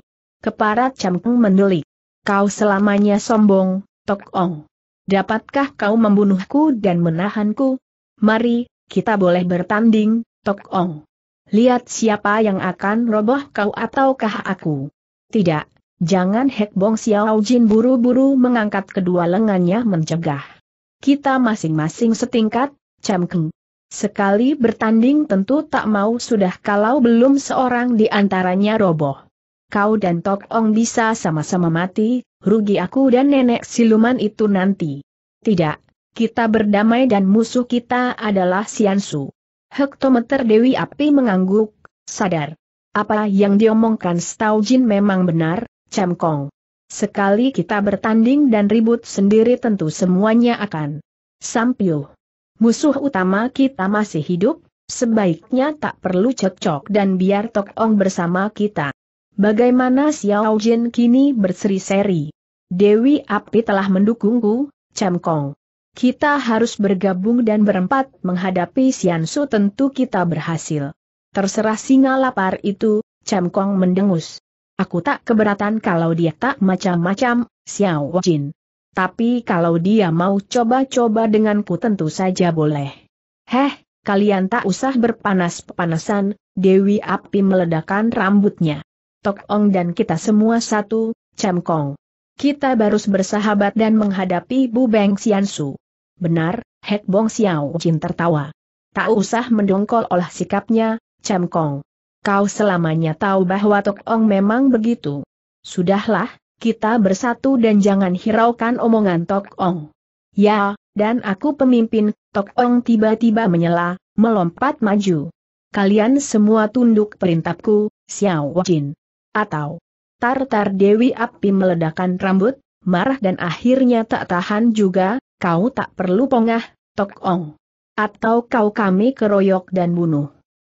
Keparat campung mendelik. Kau selamanya sombong, Tok Ong. Dapatkah kau membunuhku dan menahanku? Mari, kita boleh bertanding, Tok Ong. Lihat siapa yang akan roboh kau ataukah aku. Tidak, jangan Hek Bong Xiao Jin buru-buru mengangkat kedua lengannya mencegah. Kita masing-masing setingkat, Keng. Sekali bertanding tentu tak mau sudah kalau belum seorang di antaranya roboh. Kau dan Tok Ong bisa sama-sama mati, rugi aku dan nenek siluman itu nanti. Tidak, kita berdamai dan musuh kita adalah Siansu. Hektometer Dewi Api mengangguk, sadar. Apa yang diomongkan Stau Jin memang benar, Kong. Sekali kita bertanding dan ribut sendiri tentu semuanya akan sampiuh. Musuh utama kita masih hidup, sebaiknya tak perlu cekcok dan biar Tok Ong bersama kita. Bagaimana Xiao Jin kini berseri-seri? Dewi Api telah mendukungku, Kong. Kita harus bergabung dan berempat menghadapi Siansu tentu kita berhasil. Terserah singa lapar itu, Cemkong mendengus. Aku tak keberatan kalau dia tak macam-macam, Xiao Jin. Tapi kalau dia mau coba-coba denganku tentu saja boleh. Heh, kalian tak usah berpanas-panasan, Dewi Api meledakan rambutnya. Tok Ong dan kita semua satu, Cemkong kita harus bersahabat dan menghadapi Bu Beng Xiansu. Benar, Hek Bong Xiao Jin tertawa. Tak usah mendongkol olah sikapnya, Cham Kong. Kau selamanya tahu bahwa Tok Ong memang begitu. Sudahlah, kita bersatu dan jangan hiraukan omongan Tok Ong. Ya, dan aku pemimpin, Tok Ong tiba-tiba menyela, melompat maju. Kalian semua tunduk perintahku, Xiao Jin. Atau, Tartar Dewi Api meledakan rambut, marah dan akhirnya tak tahan juga, kau tak perlu pongah, Tok Ong. Atau kau kami keroyok dan bunuh.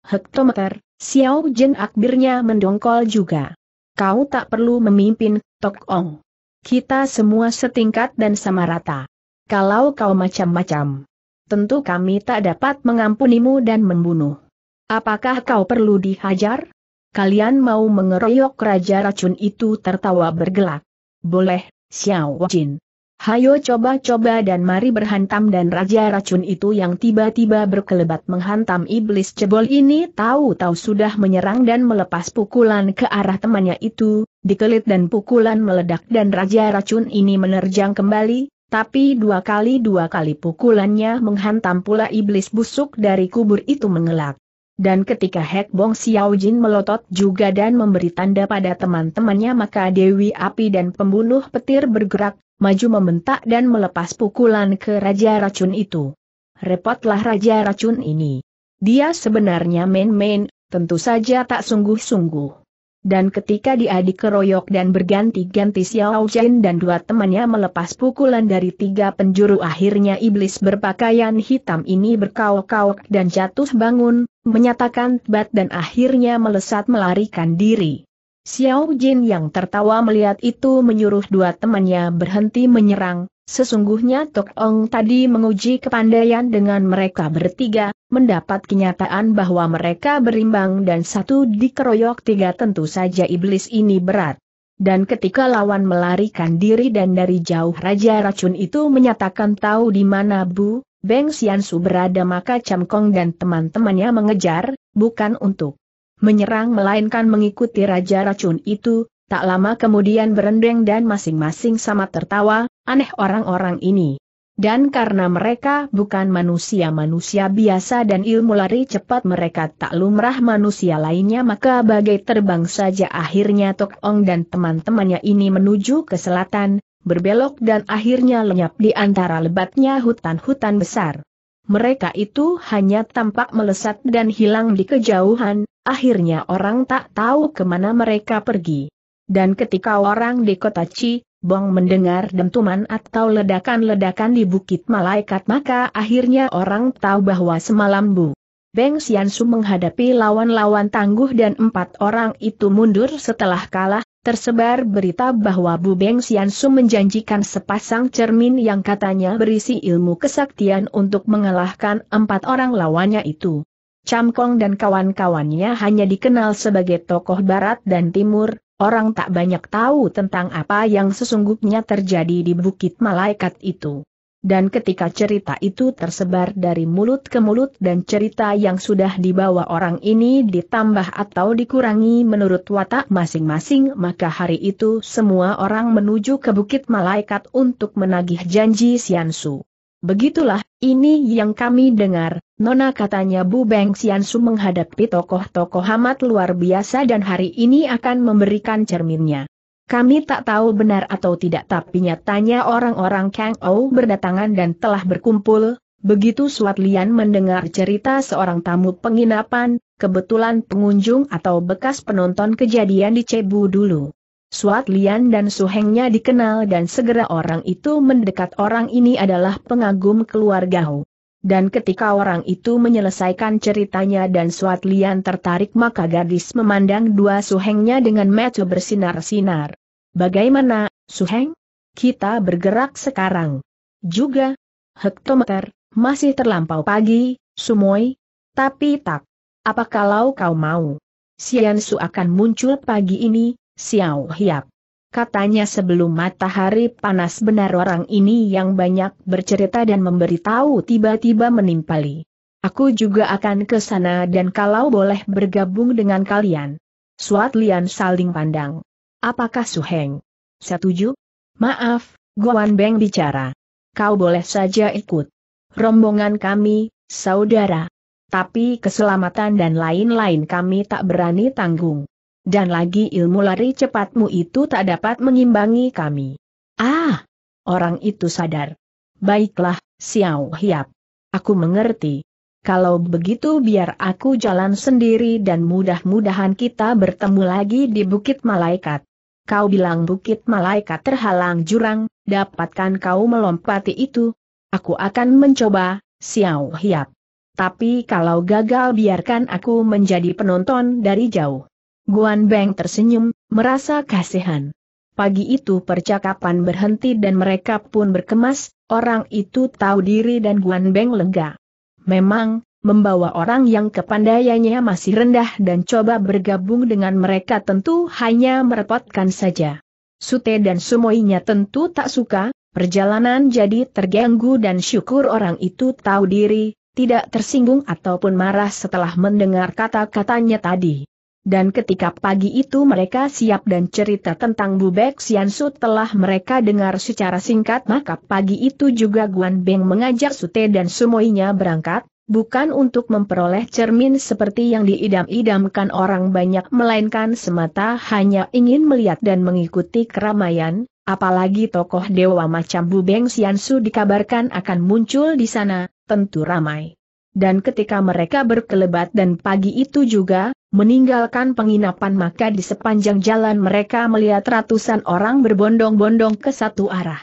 Hektometer, Xiao Jin akbirnya mendongkol juga. Kau tak perlu memimpin, Tok Ong. Kita semua setingkat dan sama rata. Kalau kau macam-macam, tentu kami tak dapat mengampunimu dan membunuh. Apakah kau perlu dihajar? kalian mau mengeroyok Raja Racun itu tertawa bergelak. Boleh, Xiao Jin. Hayo coba-coba dan mari berhantam dan Raja Racun itu yang tiba-tiba berkelebat menghantam iblis cebol ini tahu-tahu sudah menyerang dan melepas pukulan ke arah temannya itu, dikelit dan pukulan meledak dan Raja Racun ini menerjang kembali, tapi dua kali dua kali pukulannya menghantam pula iblis busuk dari kubur itu mengelak. Dan ketika Hek Bong Xiao Jin melotot juga dan memberi tanda pada teman-temannya maka Dewi Api dan pembunuh petir bergerak, maju membentak dan melepas pukulan ke Raja Racun itu. Repotlah Raja Racun ini. Dia sebenarnya main-main, tentu saja tak sungguh-sungguh dan ketika dia dikeroyok dan berganti-ganti Xiao Chen dan dua temannya melepas pukulan dari tiga penjuru akhirnya iblis berpakaian hitam ini berkauk-kauk dan jatuh bangun, menyatakan bat dan akhirnya melesat melarikan diri. Xiao Jin yang tertawa melihat itu menyuruh dua temannya berhenti menyerang, sesungguhnya Tok Ong tadi menguji kepandaian dengan mereka bertiga, mendapat kenyataan bahwa mereka berimbang dan satu dikeroyok tiga tentu saja iblis ini berat. Dan ketika lawan melarikan diri dan dari jauh Raja Racun itu menyatakan tahu di mana Bu, Beng Xiansu berada maka Cham Kong dan teman-temannya mengejar, bukan untuk menyerang melainkan mengikuti Raja Racun itu, tak lama kemudian berendeng dan masing-masing sama tertawa, aneh orang-orang ini. Dan karena mereka bukan manusia-manusia biasa dan ilmu lari cepat mereka tak lumrah manusia lainnya maka bagai terbang saja akhirnya Tok Ong dan teman-temannya ini menuju ke selatan, berbelok dan akhirnya lenyap di antara lebatnya hutan-hutan besar mereka itu hanya tampak melesat dan hilang di kejauhan, akhirnya orang tak tahu kemana mereka pergi. Dan ketika orang di kota Ci, Bong mendengar dentuman atau ledakan-ledakan di Bukit Malaikat maka akhirnya orang tahu bahwa semalam Bu. Beng Xiansu menghadapi lawan-lawan tangguh dan empat orang itu mundur setelah kalah, tersebar berita bahwa Bu Beng Xiansu menjanjikan sepasang cermin yang katanya berisi ilmu kesaktian untuk mengalahkan empat orang lawannya itu. Cam Kong dan kawan-kawannya hanya dikenal sebagai tokoh barat dan timur, orang tak banyak tahu tentang apa yang sesungguhnya terjadi di Bukit Malaikat itu dan ketika cerita itu tersebar dari mulut ke mulut dan cerita yang sudah dibawa orang ini ditambah atau dikurangi menurut watak masing-masing maka hari itu semua orang menuju ke Bukit Malaikat untuk menagih janji Siansu. Begitulah, ini yang kami dengar, Nona katanya Bu Beng Siansu menghadapi tokoh-tokoh amat luar biasa dan hari ini akan memberikan cerminnya. Kami tak tahu benar atau tidak tapi nyatanya orang-orang Kang Ou berdatangan dan telah berkumpul. Begitu Suat Lian mendengar cerita seorang tamu penginapan, kebetulan pengunjung atau bekas penonton kejadian di Cebu dulu. Suat Lian dan Suhengnya dikenal dan segera orang itu mendekat orang ini adalah pengagum keluarga Ho. Dan ketika orang itu menyelesaikan ceritanya dan Suat Lian tertarik maka gadis memandang dua suhengnya dengan mata bersinar-sinar. Bagaimana, suheng? Kita bergerak sekarang. Juga, hektometer, masih terlampau pagi, sumoi. Tapi tak. Apa kalau kau mau? Sian Su akan muncul pagi ini, Xiao Hiap. Katanya sebelum matahari panas benar orang ini yang banyak bercerita dan memberitahu tiba-tiba menimpali. Aku juga akan ke sana dan kalau boleh bergabung dengan kalian. Suat Lian saling pandang. Apakah Suheng? Setuju? Maaf, Guan Beng bicara. Kau boleh saja ikut. Rombongan kami, saudara. Tapi keselamatan dan lain-lain kami tak berani tanggung. Dan lagi ilmu lari cepatmu itu tak dapat mengimbangi kami. Ah! Orang itu sadar. Baiklah, Xiao Hiap. Aku mengerti. Kalau begitu biar aku jalan sendiri dan mudah-mudahan kita bertemu lagi di Bukit Malaikat. Kau bilang Bukit Malaikat terhalang jurang, dapatkan kau melompati itu? Aku akan mencoba, Xiao Hiap. Tapi kalau gagal biarkan aku menjadi penonton dari jauh. Guan Beng tersenyum, merasa kasihan. Pagi itu percakapan berhenti dan mereka pun berkemas, orang itu tahu diri dan Guan Beng lega. Memang, membawa orang yang kepandaiannya masih rendah dan coba bergabung dengan mereka tentu hanya merepotkan saja. Sute dan Sumoinya tentu tak suka, perjalanan jadi terganggu dan syukur orang itu tahu diri, tidak tersinggung ataupun marah setelah mendengar kata-katanya tadi. Dan ketika pagi itu mereka siap dan cerita tentang Bubek Su telah mereka dengar secara singkat maka pagi itu juga Guan Beng mengajak Sute dan Sumoinya berangkat, bukan untuk memperoleh cermin seperti yang diidam-idamkan orang banyak melainkan semata hanya ingin melihat dan mengikuti keramaian, apalagi tokoh dewa macam Bubeng Su dikabarkan akan muncul di sana, tentu ramai dan ketika mereka berkelebat dan pagi itu juga, meninggalkan penginapan maka di sepanjang jalan mereka melihat ratusan orang berbondong-bondong ke satu arah.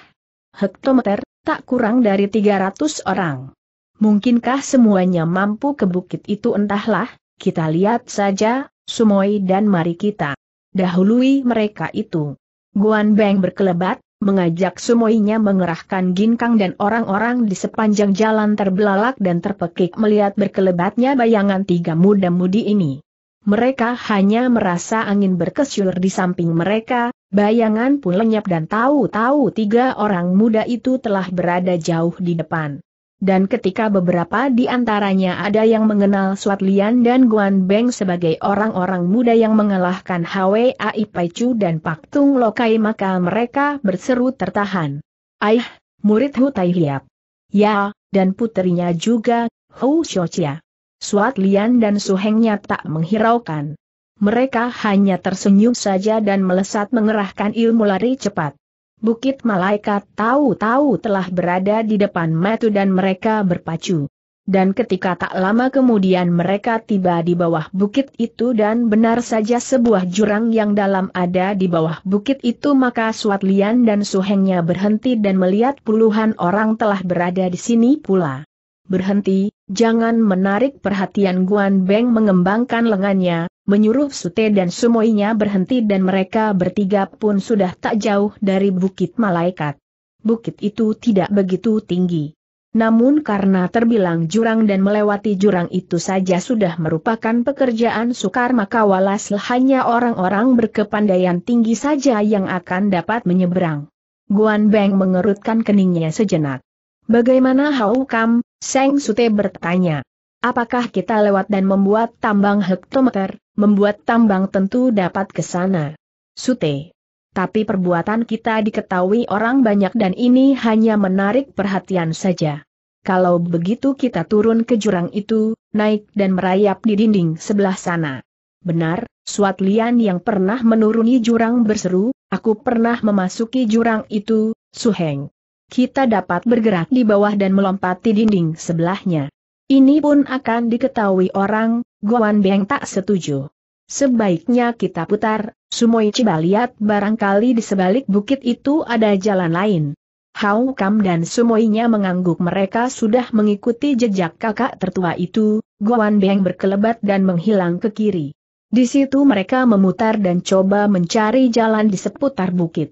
Hektometer, tak kurang dari 300 orang. Mungkinkah semuanya mampu ke bukit itu entahlah, kita lihat saja, Sumoi dan mari kita dahului mereka itu. Guan Beng berkelebat, mengajak semuanya mengerahkan ginkang dan orang-orang di sepanjang jalan terbelalak dan terpekik melihat berkelebatnya bayangan tiga muda-mudi ini. Mereka hanya merasa angin berkesyur di samping mereka, bayangan pun lenyap dan tahu-tahu tiga orang muda itu telah berada jauh di depan dan ketika beberapa di antaranya ada yang mengenal Suat Lian dan Guan Beng sebagai orang-orang muda yang mengalahkan Ai Pai Chu dan Pak Tung Lokai maka mereka berseru tertahan. Aih, murid Hu Tai Hiap. Ya, dan putrinya juga, Hu Xiochia. Suat Lian dan Suhengnya tak menghiraukan. Mereka hanya tersenyum saja dan melesat mengerahkan ilmu lari cepat. Bukit Malaikat tahu-tahu telah berada di depan Metu dan mereka berpacu. Dan ketika tak lama kemudian mereka tiba di bawah bukit itu dan benar saja sebuah jurang yang dalam ada di bawah bukit itu maka Suat Lian dan Suhengnya berhenti dan melihat puluhan orang telah berada di sini pula. Berhenti, Jangan menarik perhatian Guan Beng mengembangkan lengannya, menyuruh Sute dan Sumoinya berhenti dan mereka bertiga pun sudah tak jauh dari Bukit Malaikat. Bukit itu tidak begitu tinggi. Namun karena terbilang jurang dan melewati jurang itu saja sudah merupakan pekerjaan sukar maka walas hanya orang-orang berkepandaian tinggi saja yang akan dapat menyeberang. Guan Beng mengerutkan keningnya sejenak. Bagaimana Hau Kam, Seng Sute bertanya. Apakah kita lewat dan membuat tambang hektometer, membuat tambang tentu dapat ke sana. Sute. Tapi perbuatan kita diketahui orang banyak dan ini hanya menarik perhatian saja. Kalau begitu kita turun ke jurang itu, naik dan merayap di dinding sebelah sana. Benar, Suat Lian yang pernah menuruni jurang berseru, aku pernah memasuki jurang itu, Suheng kita dapat bergerak di bawah dan melompati dinding sebelahnya. Ini pun akan diketahui orang, Guan Beng tak setuju. Sebaiknya kita putar, coba lihat barangkali di sebalik bukit itu ada jalan lain. Hau Kam dan Sumoynya mengangguk mereka sudah mengikuti jejak kakak tertua itu, Guan Beng berkelebat dan menghilang ke kiri. Di situ mereka memutar dan coba mencari jalan di seputar bukit.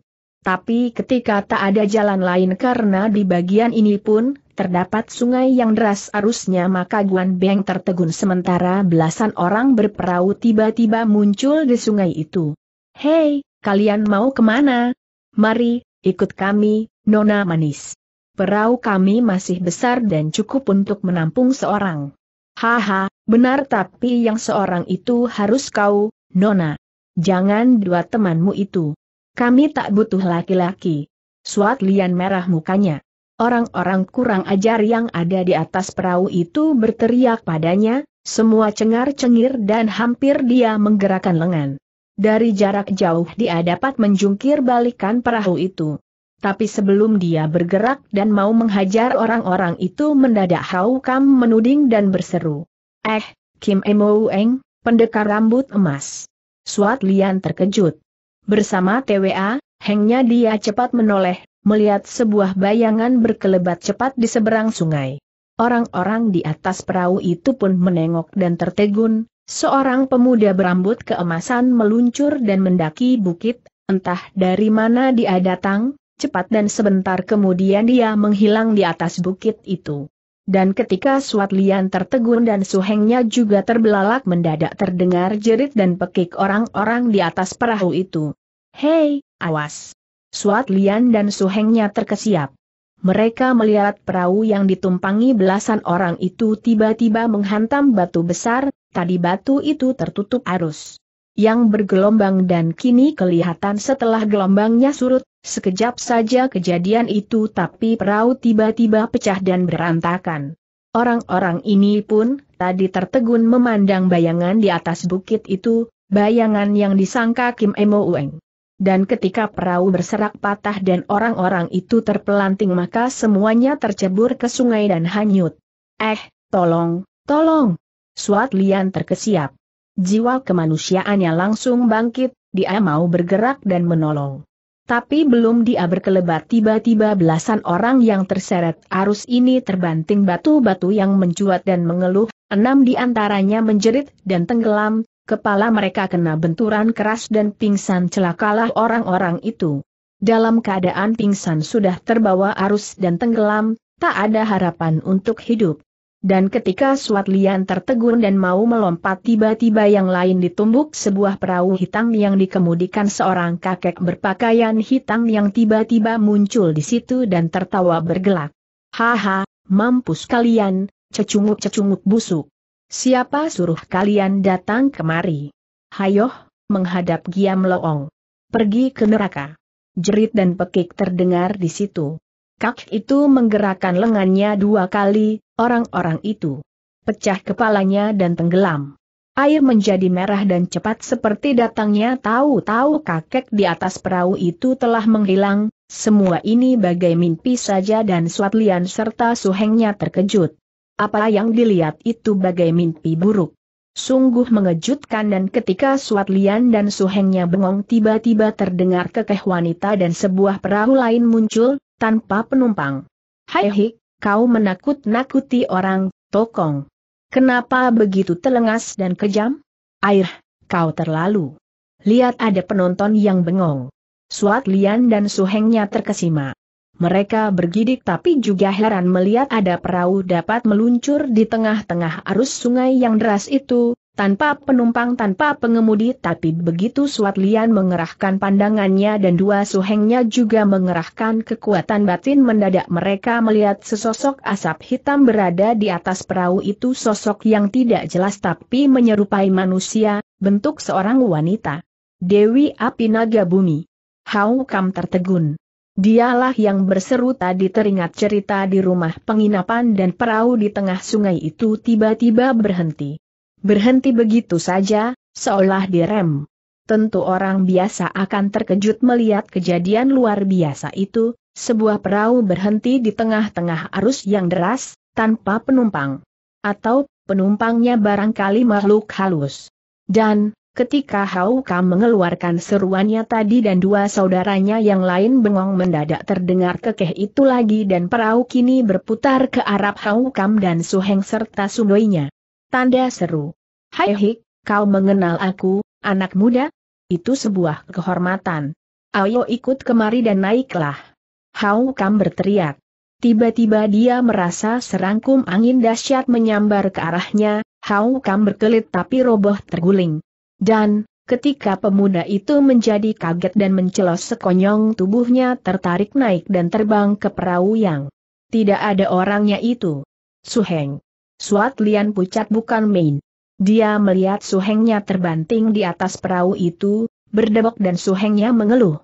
Tapi ketika tak ada jalan lain karena di bagian ini pun, terdapat sungai yang deras arusnya maka Guan Beng tertegun sementara belasan orang berperahu tiba-tiba muncul di sungai itu. Hei, kalian mau kemana? Mari, ikut kami, Nona Manis. Perahu kami masih besar dan cukup untuk menampung seorang. Haha, benar tapi yang seorang itu harus kau, Nona. Jangan dua temanmu itu. Kami tak butuh laki-laki. Suat Lian merah mukanya. Orang-orang kurang ajar yang ada di atas perahu itu berteriak padanya, semua cengar-cengir dan hampir dia menggerakkan lengan. Dari jarak jauh dia dapat menjungkir balikan perahu itu. Tapi sebelum dia bergerak dan mau menghajar orang-orang itu mendadak Hau Kam menuding dan berseru. Eh, Kim Emo Eng, pendekar rambut emas. Suat Lian terkejut. Bersama TWA, hengnya dia cepat menoleh, melihat sebuah bayangan berkelebat cepat di seberang sungai. Orang-orang di atas perahu itu pun menengok dan tertegun, seorang pemuda berambut keemasan meluncur dan mendaki bukit, entah dari mana dia datang, cepat dan sebentar kemudian dia menghilang di atas bukit itu dan ketika Suat Lian tertegun dan suhengnya juga terbelalak mendadak terdengar jerit dan pekik orang-orang di atas perahu itu. Hei, awas! Suat Lian dan suhengnya terkesiap. Mereka melihat perahu yang ditumpangi belasan orang itu tiba-tiba menghantam batu besar, tadi batu itu tertutup arus. Yang bergelombang dan kini kelihatan setelah gelombangnya surut, Sekejap saja kejadian itu tapi perahu tiba-tiba pecah dan berantakan. Orang-orang ini pun, tadi tertegun memandang bayangan di atas bukit itu, bayangan yang disangka Kim Emo Ueng. Dan ketika perahu berserak patah dan orang-orang itu terpelanting maka semuanya tercebur ke sungai dan hanyut. Eh, tolong, tolong! Suat Lian terkesiap. Jiwa kemanusiaannya langsung bangkit, dia mau bergerak dan menolong. Tapi belum dia berkelebat tiba-tiba belasan orang yang terseret arus ini terbanting batu-batu yang mencuat dan mengeluh, enam di antaranya menjerit dan tenggelam, kepala mereka kena benturan keras dan pingsan celakalah orang-orang itu. Dalam keadaan pingsan sudah terbawa arus dan tenggelam, tak ada harapan untuk hidup. Dan ketika Suat Lian tertegun dan mau melompat tiba-tiba yang lain ditumbuk sebuah perahu hitam yang dikemudikan seorang kakek berpakaian hitam yang tiba-tiba muncul di situ dan tertawa bergelak. Haha, mampus kalian, cecunguk-cecunguk busuk. Siapa suruh kalian datang kemari? Hayoh, menghadap Giam Loong. Pergi ke neraka. Jerit dan pekik terdengar di situ. Kak itu menggerakkan lengannya dua kali, orang-orang itu pecah kepalanya dan tenggelam. Air menjadi merah dan cepat seperti datangnya tahu-tahu kakek di atas perahu itu telah menghilang, semua ini bagai mimpi saja dan Suatlian serta Suhengnya terkejut. Apa yang dilihat itu bagai mimpi buruk. Sungguh mengejutkan dan ketika Suatlian dan Suhengnya bengong tiba-tiba terdengar kekeh wanita dan sebuah perahu lain muncul, tanpa penumpang. Hai eh, hik, kau menakut-nakuti orang, Tokong. Kenapa begitu telengas dan kejam? Air, kau terlalu. Lihat ada penonton yang bengong. Suat Lian dan Suhengnya terkesima. Mereka bergidik tapi juga heran melihat ada perahu dapat meluncur di tengah-tengah arus sungai yang deras itu, tanpa penumpang tanpa pengemudi tapi begitu Suat Lian mengerahkan pandangannya dan dua suhengnya juga mengerahkan kekuatan batin mendadak mereka melihat sesosok asap hitam berada di atas perahu itu sosok yang tidak jelas tapi menyerupai manusia, bentuk seorang wanita. Dewi Api Naga Bumi. Hau Kam tertegun. Dialah yang berseru tadi teringat cerita di rumah penginapan dan perahu di tengah sungai itu tiba-tiba berhenti. Berhenti begitu saja, seolah direm. Tentu orang biasa akan terkejut melihat kejadian luar biasa itu, sebuah perahu berhenti di tengah-tengah arus yang deras, tanpa penumpang. Atau, penumpangnya barangkali makhluk halus. Dan, Ketika Hauka mengeluarkan seruannya tadi dan dua saudaranya yang lain bengong mendadak terdengar kekeh itu lagi dan perahu kini berputar ke arah Haukam dan Suheng serta Sudoinya. Tanda seru. Hai Hik, kau mengenal aku, anak muda? Itu sebuah kehormatan. Ayo ikut kemari dan naiklah. Hau Kam berteriak. Tiba-tiba dia merasa serangkum angin dahsyat menyambar ke arahnya, Hau Kam berkelit tapi roboh terguling. Dan, ketika pemuda itu menjadi kaget dan mencelos sekonyong tubuhnya tertarik naik dan terbang ke perahu yang tidak ada orangnya itu. Suheng. Suat Lian pucat bukan main. Dia melihat suhengnya terbanting di atas perahu itu, berdebok dan suhengnya mengeluh.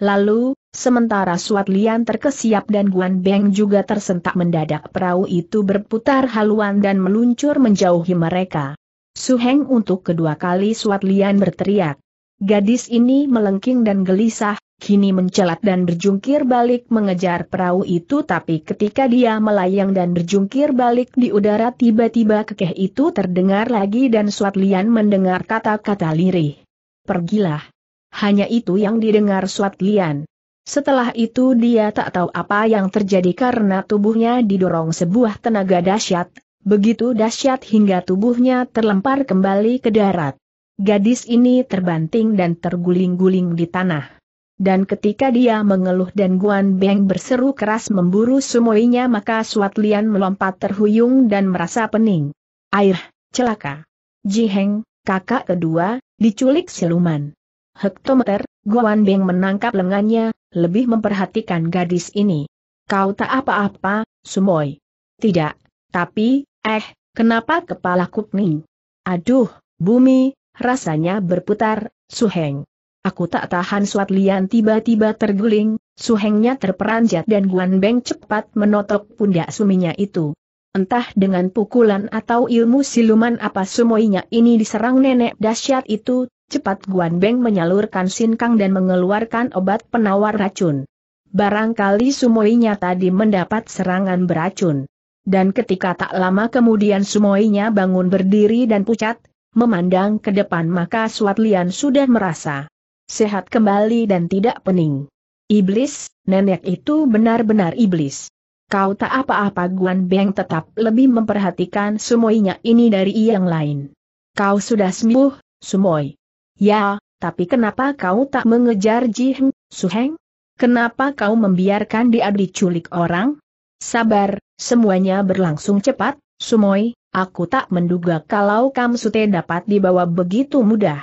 Lalu, sementara Suat Lian terkesiap dan Guan Beng juga tersentak mendadak perahu itu berputar haluan dan meluncur menjauhi mereka. Suheng untuk kedua kali Suat Lian berteriak. Gadis ini melengking dan gelisah, kini mencelat dan berjungkir balik mengejar perahu itu tapi ketika dia melayang dan berjungkir balik di udara tiba-tiba kekeh itu terdengar lagi dan Suat Lian mendengar kata-kata lirih. Pergilah. Hanya itu yang didengar Suat Lian. Setelah itu dia tak tahu apa yang terjadi karena tubuhnya didorong sebuah tenaga dahsyat, begitu dahsyat hingga tubuhnya terlempar kembali ke darat. Gadis ini terbanting dan terguling-guling di tanah dan ketika dia mengeluh dan Guan Beng berseru keras memburu sumoinya maka Suat Lian melompat terhuyung dan merasa pening. Air, celaka. Ji Heng, kakak kedua, diculik siluman. Hektometer, Guan Beng menangkap lengannya, lebih memperhatikan gadis ini. Kau tak apa-apa, Sumoi. Tidak, tapi, eh, kenapa kepala kupning? Aduh, bumi, rasanya berputar, Suheng. Aku tak tahan Suat Lian tiba-tiba terguling, suhengnya terperanjat dan Guan Beng cepat menotok pundak suminya itu. Entah dengan pukulan atau ilmu siluman apa semuanya ini diserang nenek dahsyat itu, cepat Guan Beng menyalurkan sinkang dan mengeluarkan obat penawar racun. Barangkali sumoinya tadi mendapat serangan beracun. Dan ketika tak lama kemudian sumoinya bangun berdiri dan pucat, memandang ke depan maka Suat Lian sudah merasa sehat kembali dan tidak pening. Iblis, nenek itu benar-benar iblis. Kau tak apa-apa Guan Beng tetap lebih memperhatikan Sumoinya ini dari yang lain. Kau sudah sembuh, Sumoi. Ya, tapi kenapa kau tak mengejar Jiheng, Suheng? Kenapa kau membiarkan dia diculik orang? Sabar, semuanya berlangsung cepat, Sumoi, aku tak menduga kalau Kamsute dapat dibawa begitu mudah.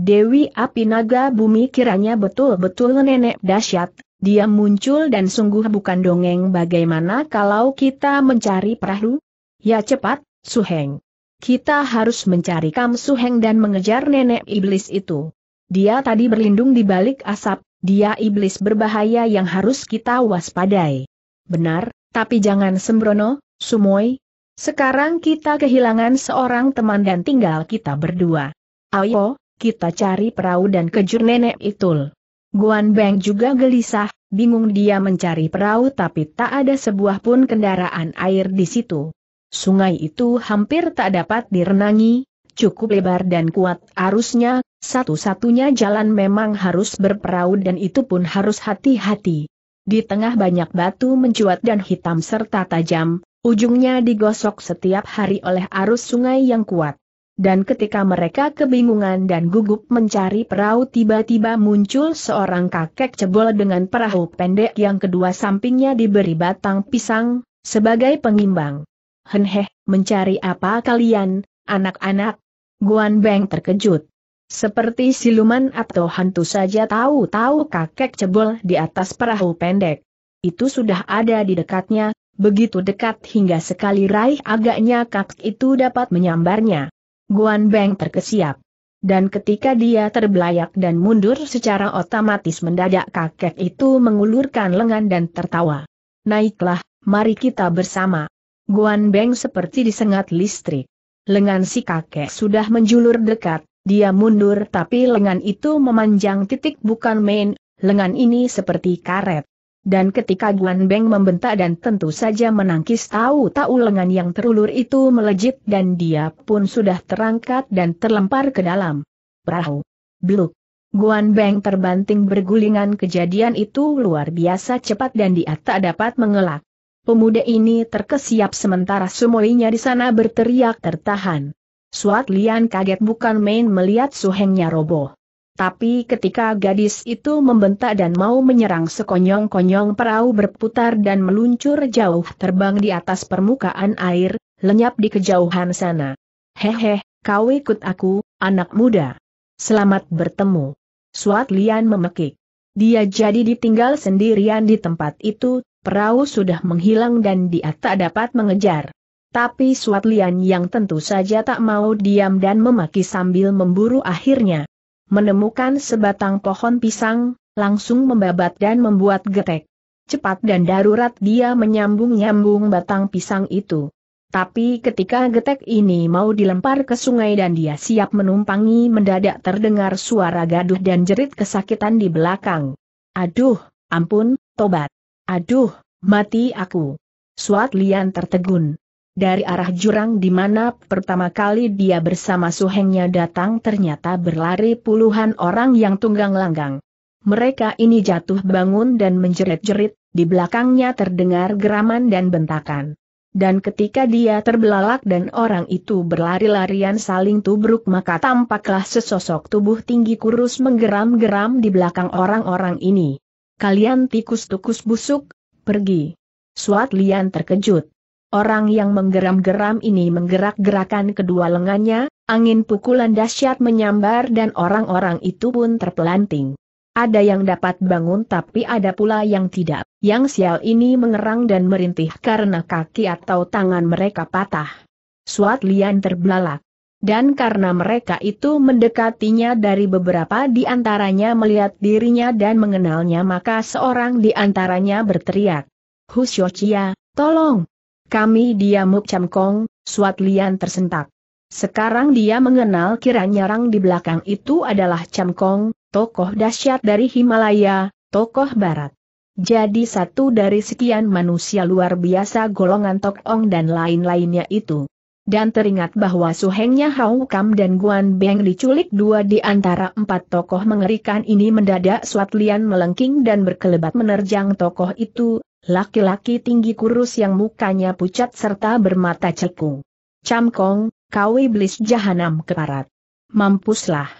Dewi api naga bumi kiranya betul-betul nenek dahsyat, dia muncul dan sungguh bukan dongeng bagaimana kalau kita mencari perahu? Ya cepat, Suheng. Kita harus mencari Kam Suheng dan mengejar nenek iblis itu. Dia tadi berlindung di balik asap, dia iblis berbahaya yang harus kita waspadai. Benar, tapi jangan sembrono, Sumoy. Sekarang kita kehilangan seorang teman dan tinggal kita berdua. Ayo, kita cari perahu dan kejur nenek itu. Guan Beng juga gelisah, bingung dia mencari perahu tapi tak ada sebuah pun kendaraan air di situ. Sungai itu hampir tak dapat direnangi, cukup lebar dan kuat arusnya, satu-satunya jalan memang harus berperahu dan itu pun harus hati-hati. Di tengah banyak batu mencuat dan hitam serta tajam, ujungnya digosok setiap hari oleh arus sungai yang kuat dan ketika mereka kebingungan dan gugup mencari perahu tiba-tiba muncul seorang kakek cebol dengan perahu pendek yang kedua sampingnya diberi batang pisang, sebagai pengimbang. Henheh, mencari apa kalian, anak-anak? Guan Beng terkejut. Seperti siluman atau hantu saja tahu-tahu kakek cebol di atas perahu pendek. Itu sudah ada di dekatnya, begitu dekat hingga sekali raih agaknya kakek itu dapat menyambarnya. Guan Beng terkesiap. Dan ketika dia terbelayak dan mundur secara otomatis mendadak kakek itu mengulurkan lengan dan tertawa. Naiklah, mari kita bersama. Guan Beng seperti disengat listrik. Lengan si kakek sudah menjulur dekat, dia mundur tapi lengan itu memanjang titik bukan main, lengan ini seperti karet. Dan ketika Guan Beng membentak dan tentu saja menangkis tahu-tahu lengan yang terulur itu melejit dan dia pun sudah terangkat dan terlempar ke dalam. Perahu. Bluk. Guan Beng terbanting bergulingan kejadian itu luar biasa cepat dan dia tak dapat mengelak. Pemuda ini terkesiap sementara semuanya di sana berteriak tertahan. Suat Lian kaget bukan main melihat suhengnya roboh. Tapi ketika gadis itu membentak dan mau menyerang sekonyong-konyong perahu berputar dan meluncur jauh terbang di atas permukaan air, lenyap di kejauhan sana. Hehe, kau ikut aku, anak muda. Selamat bertemu. Suat Lian memekik. Dia jadi ditinggal sendirian di tempat itu, perahu sudah menghilang dan dia tak dapat mengejar. Tapi Suat Lian yang tentu saja tak mau diam dan memaki sambil memburu akhirnya menemukan sebatang pohon pisang, langsung membabat dan membuat getek. Cepat dan darurat dia menyambung-nyambung batang pisang itu. Tapi ketika getek ini mau dilempar ke sungai dan dia siap menumpangi mendadak terdengar suara gaduh dan jerit kesakitan di belakang. Aduh, ampun, tobat. Aduh, mati aku. Suat Lian tertegun. Dari arah jurang di mana pertama kali dia bersama suhengnya datang ternyata berlari puluhan orang yang tunggang langgang. Mereka ini jatuh bangun dan menjerit-jerit, di belakangnya terdengar geraman dan bentakan. Dan ketika dia terbelalak dan orang itu berlari-larian saling tubruk maka tampaklah sesosok tubuh tinggi kurus menggeram-geram di belakang orang-orang ini. Kalian tikus-tikus busuk, pergi. Suat Lian terkejut. Orang yang menggeram-geram ini menggerak-gerakan kedua lengannya, angin pukulan dahsyat menyambar dan orang-orang itu pun terpelanting. Ada yang dapat bangun tapi ada pula yang tidak. Yang sial ini mengerang dan merintih karena kaki atau tangan mereka patah. Suat lian terbelalak. Dan karena mereka itu mendekatinya dari beberapa di antaranya melihat dirinya dan mengenalnya maka seorang di antaranya berteriak. Husyochia, tolong, kami dia Mukcam Kong, Suat Lian tersentak. Sekarang dia mengenal kiranya orang di belakang itu adalah Cham Kong, tokoh dahsyat dari Himalaya, tokoh barat. Jadi satu dari sekian manusia luar biasa golongan Tok Ong dan lain-lainnya itu dan teringat bahwa suhengnya Hau Kam dan Guan Beng diculik dua di antara empat tokoh mengerikan ini mendadak Suat Lian melengking dan berkelebat menerjang tokoh itu, laki-laki tinggi kurus yang mukanya pucat serta bermata cekung. Kong, kau iblis jahanam keparat. Mampuslah.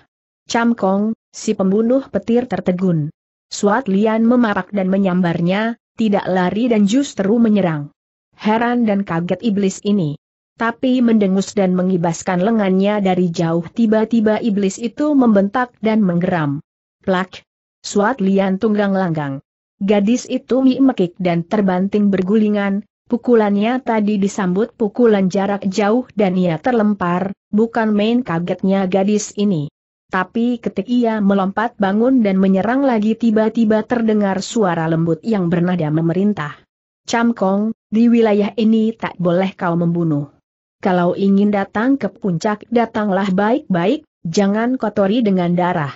Kong, si pembunuh petir tertegun. Suat Lian memapak dan menyambarnya, tidak lari dan justru menyerang. Heran dan kaget iblis ini tapi mendengus dan mengibaskan lengannya dari jauh tiba-tiba iblis itu membentak dan menggeram. Plak! Suat lian tunggang langgang. Gadis itu mekik dan terbanting bergulingan, pukulannya tadi disambut pukulan jarak jauh dan ia terlempar, bukan main kagetnya gadis ini. Tapi ketika ia melompat bangun dan menyerang lagi tiba-tiba terdengar suara lembut yang bernada memerintah. Camkong, di wilayah ini tak boleh kau membunuh kalau ingin datang ke puncak datanglah baik-baik, jangan kotori dengan darah.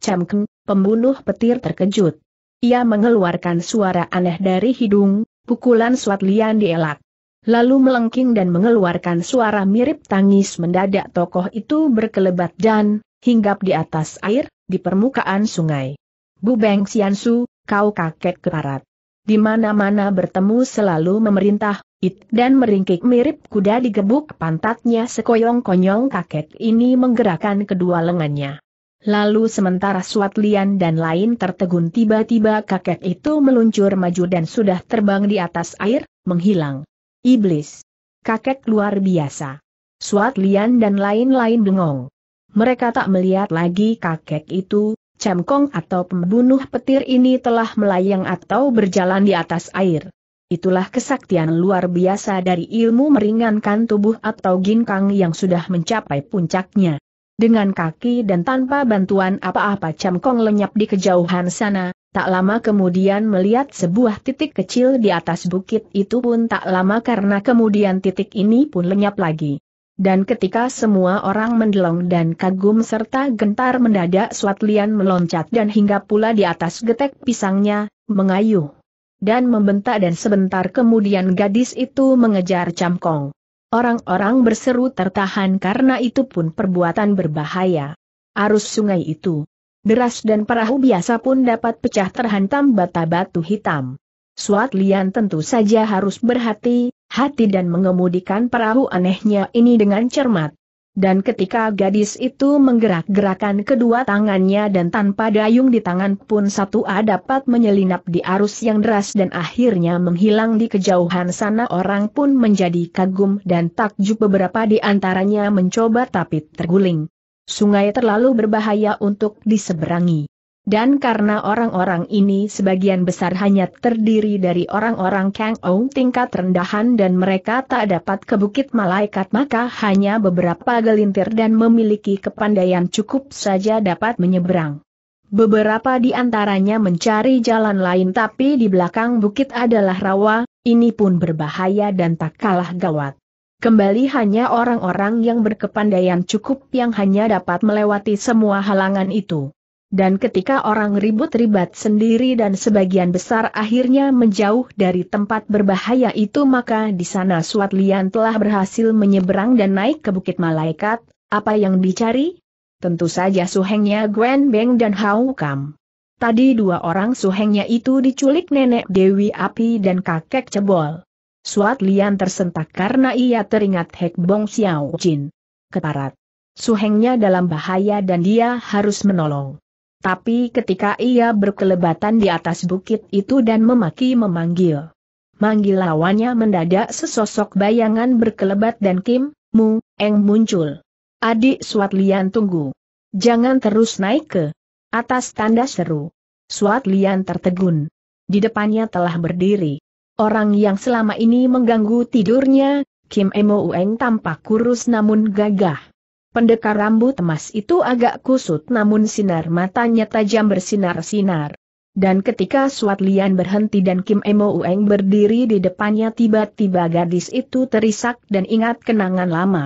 Cemkeng, pembunuh petir terkejut. Ia mengeluarkan suara aneh dari hidung, pukulan suat lian dielak. Lalu melengking dan mengeluarkan suara mirip tangis mendadak tokoh itu berkelebat dan, hinggap di atas air, di permukaan sungai. Bu Beng Siansu, kau kakek keparat. Di mana-mana bertemu selalu memerintah, It dan meringkik mirip kuda digebuk pantatnya sekoyong-konyong kakek ini menggerakkan kedua lengannya. Lalu sementara Suat Lian dan lain tertegun tiba-tiba kakek itu meluncur maju dan sudah terbang di atas air, menghilang. Iblis. Kakek luar biasa. Suat Lian dan lain-lain bengong. Mereka tak melihat lagi kakek itu, camkong atau pembunuh petir ini telah melayang atau berjalan di atas air itulah kesaktian luar biasa dari ilmu meringankan tubuh atau ginkang yang sudah mencapai puncaknya. Dengan kaki dan tanpa bantuan apa-apa Camkong lenyap di kejauhan sana, tak lama kemudian melihat sebuah titik kecil di atas bukit itu pun tak lama karena kemudian titik ini pun lenyap lagi. Dan ketika semua orang mendelong dan kagum serta gentar mendadak Swatlian meloncat dan hingga pula di atas getek pisangnya, mengayuh dan membentak dan sebentar kemudian gadis itu mengejar Camkong. Orang-orang berseru tertahan karena itu pun perbuatan berbahaya. Arus sungai itu deras dan perahu biasa pun dapat pecah terhantam bata batu hitam. Suat Lian tentu saja harus berhati-hati dan mengemudikan perahu anehnya ini dengan cermat. Dan ketika gadis itu menggerak-gerakan kedua tangannya dan tanpa dayung di tangan pun satu A dapat menyelinap di arus yang deras dan akhirnya menghilang di kejauhan sana orang pun menjadi kagum dan takjub beberapa di antaranya mencoba tapi terguling. Sungai terlalu berbahaya untuk diseberangi. Dan karena orang-orang ini sebagian besar hanya terdiri dari orang-orang Kang Ong tingkat rendahan dan mereka tak dapat ke Bukit Malaikat maka hanya beberapa gelintir dan memiliki kepandaian cukup saja dapat menyeberang. Beberapa di antaranya mencari jalan lain tapi di belakang bukit adalah rawa, ini pun berbahaya dan tak kalah gawat. Kembali hanya orang-orang yang berkepandaian cukup yang hanya dapat melewati semua halangan itu. Dan ketika orang ribut-ribat sendiri dan sebagian besar akhirnya menjauh dari tempat berbahaya itu maka di sana Suat Lian telah berhasil menyeberang dan naik ke Bukit Malaikat, apa yang dicari? Tentu saja suhengnya Gwen Beng dan Hau Kam. Tadi dua orang suhengnya itu diculik nenek Dewi Api dan kakek Cebol. Suat Lian tersentak karena ia teringat Hek Bong Xiao Jin. Keparat. Suhengnya dalam bahaya dan dia harus menolong. Tapi ketika ia berkelebatan di atas bukit itu dan memaki memanggil. Manggil lawannya mendadak sesosok bayangan berkelebat dan Kim, Mu, Eng muncul. Adik Suat Lian tunggu. Jangan terus naik ke atas tanda seru. Suat Lian tertegun. Di depannya telah berdiri. Orang yang selama ini mengganggu tidurnya, Kim Emo Ueng tampak kurus namun gagah. Pendekar rambut emas itu agak kusut namun sinar matanya tajam bersinar-sinar. Dan ketika Suat Lian berhenti dan Kim Emo Ueng berdiri di depannya tiba-tiba gadis itu terisak dan ingat kenangan lama.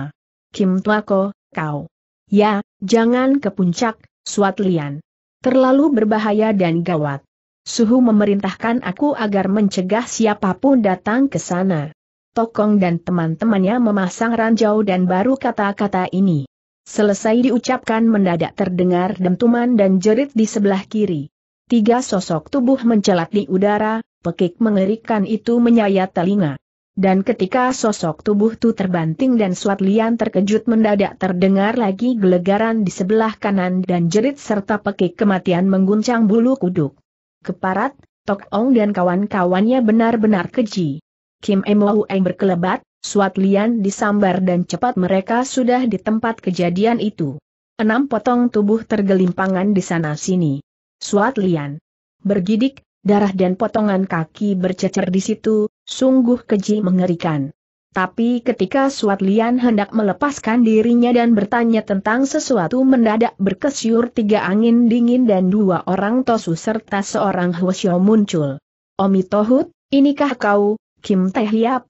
Kim Tuako, kau. Ya, jangan ke puncak, Suat Lian. Terlalu berbahaya dan gawat. Suhu memerintahkan aku agar mencegah siapapun datang ke sana. Tokong dan teman-temannya memasang ranjau dan baru kata-kata ini. Selesai diucapkan mendadak terdengar dentuman dan jerit di sebelah kiri. Tiga sosok tubuh mencelat di udara, pekik mengerikan itu menyayat telinga. Dan ketika sosok tubuh itu terbanting dan suat lian terkejut mendadak terdengar lagi gelegaran di sebelah kanan dan jerit serta pekik kematian mengguncang bulu kuduk. Keparat, Tok Ong dan kawan-kawannya benar-benar keji. Kim Emo Eng berkelebat, Suat Lian disambar dan cepat mereka sudah di tempat kejadian itu. Enam potong tubuh tergelimpangan di sana-sini. Suat Lian bergidik, darah dan potongan kaki bercecer di situ, sungguh keji mengerikan. Tapi ketika Suat Lian hendak melepaskan dirinya dan bertanya tentang sesuatu mendadak berkesyur tiga angin dingin dan dua orang Tosu serta seorang Hwasyo muncul. Omi Tohut, inikah kau, Kim Teh Hiap?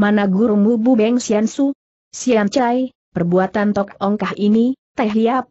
Mana gurumu Bu Beng Sian Su? Sian Chai, perbuatan Tok Ongkah ini, Teh Yap.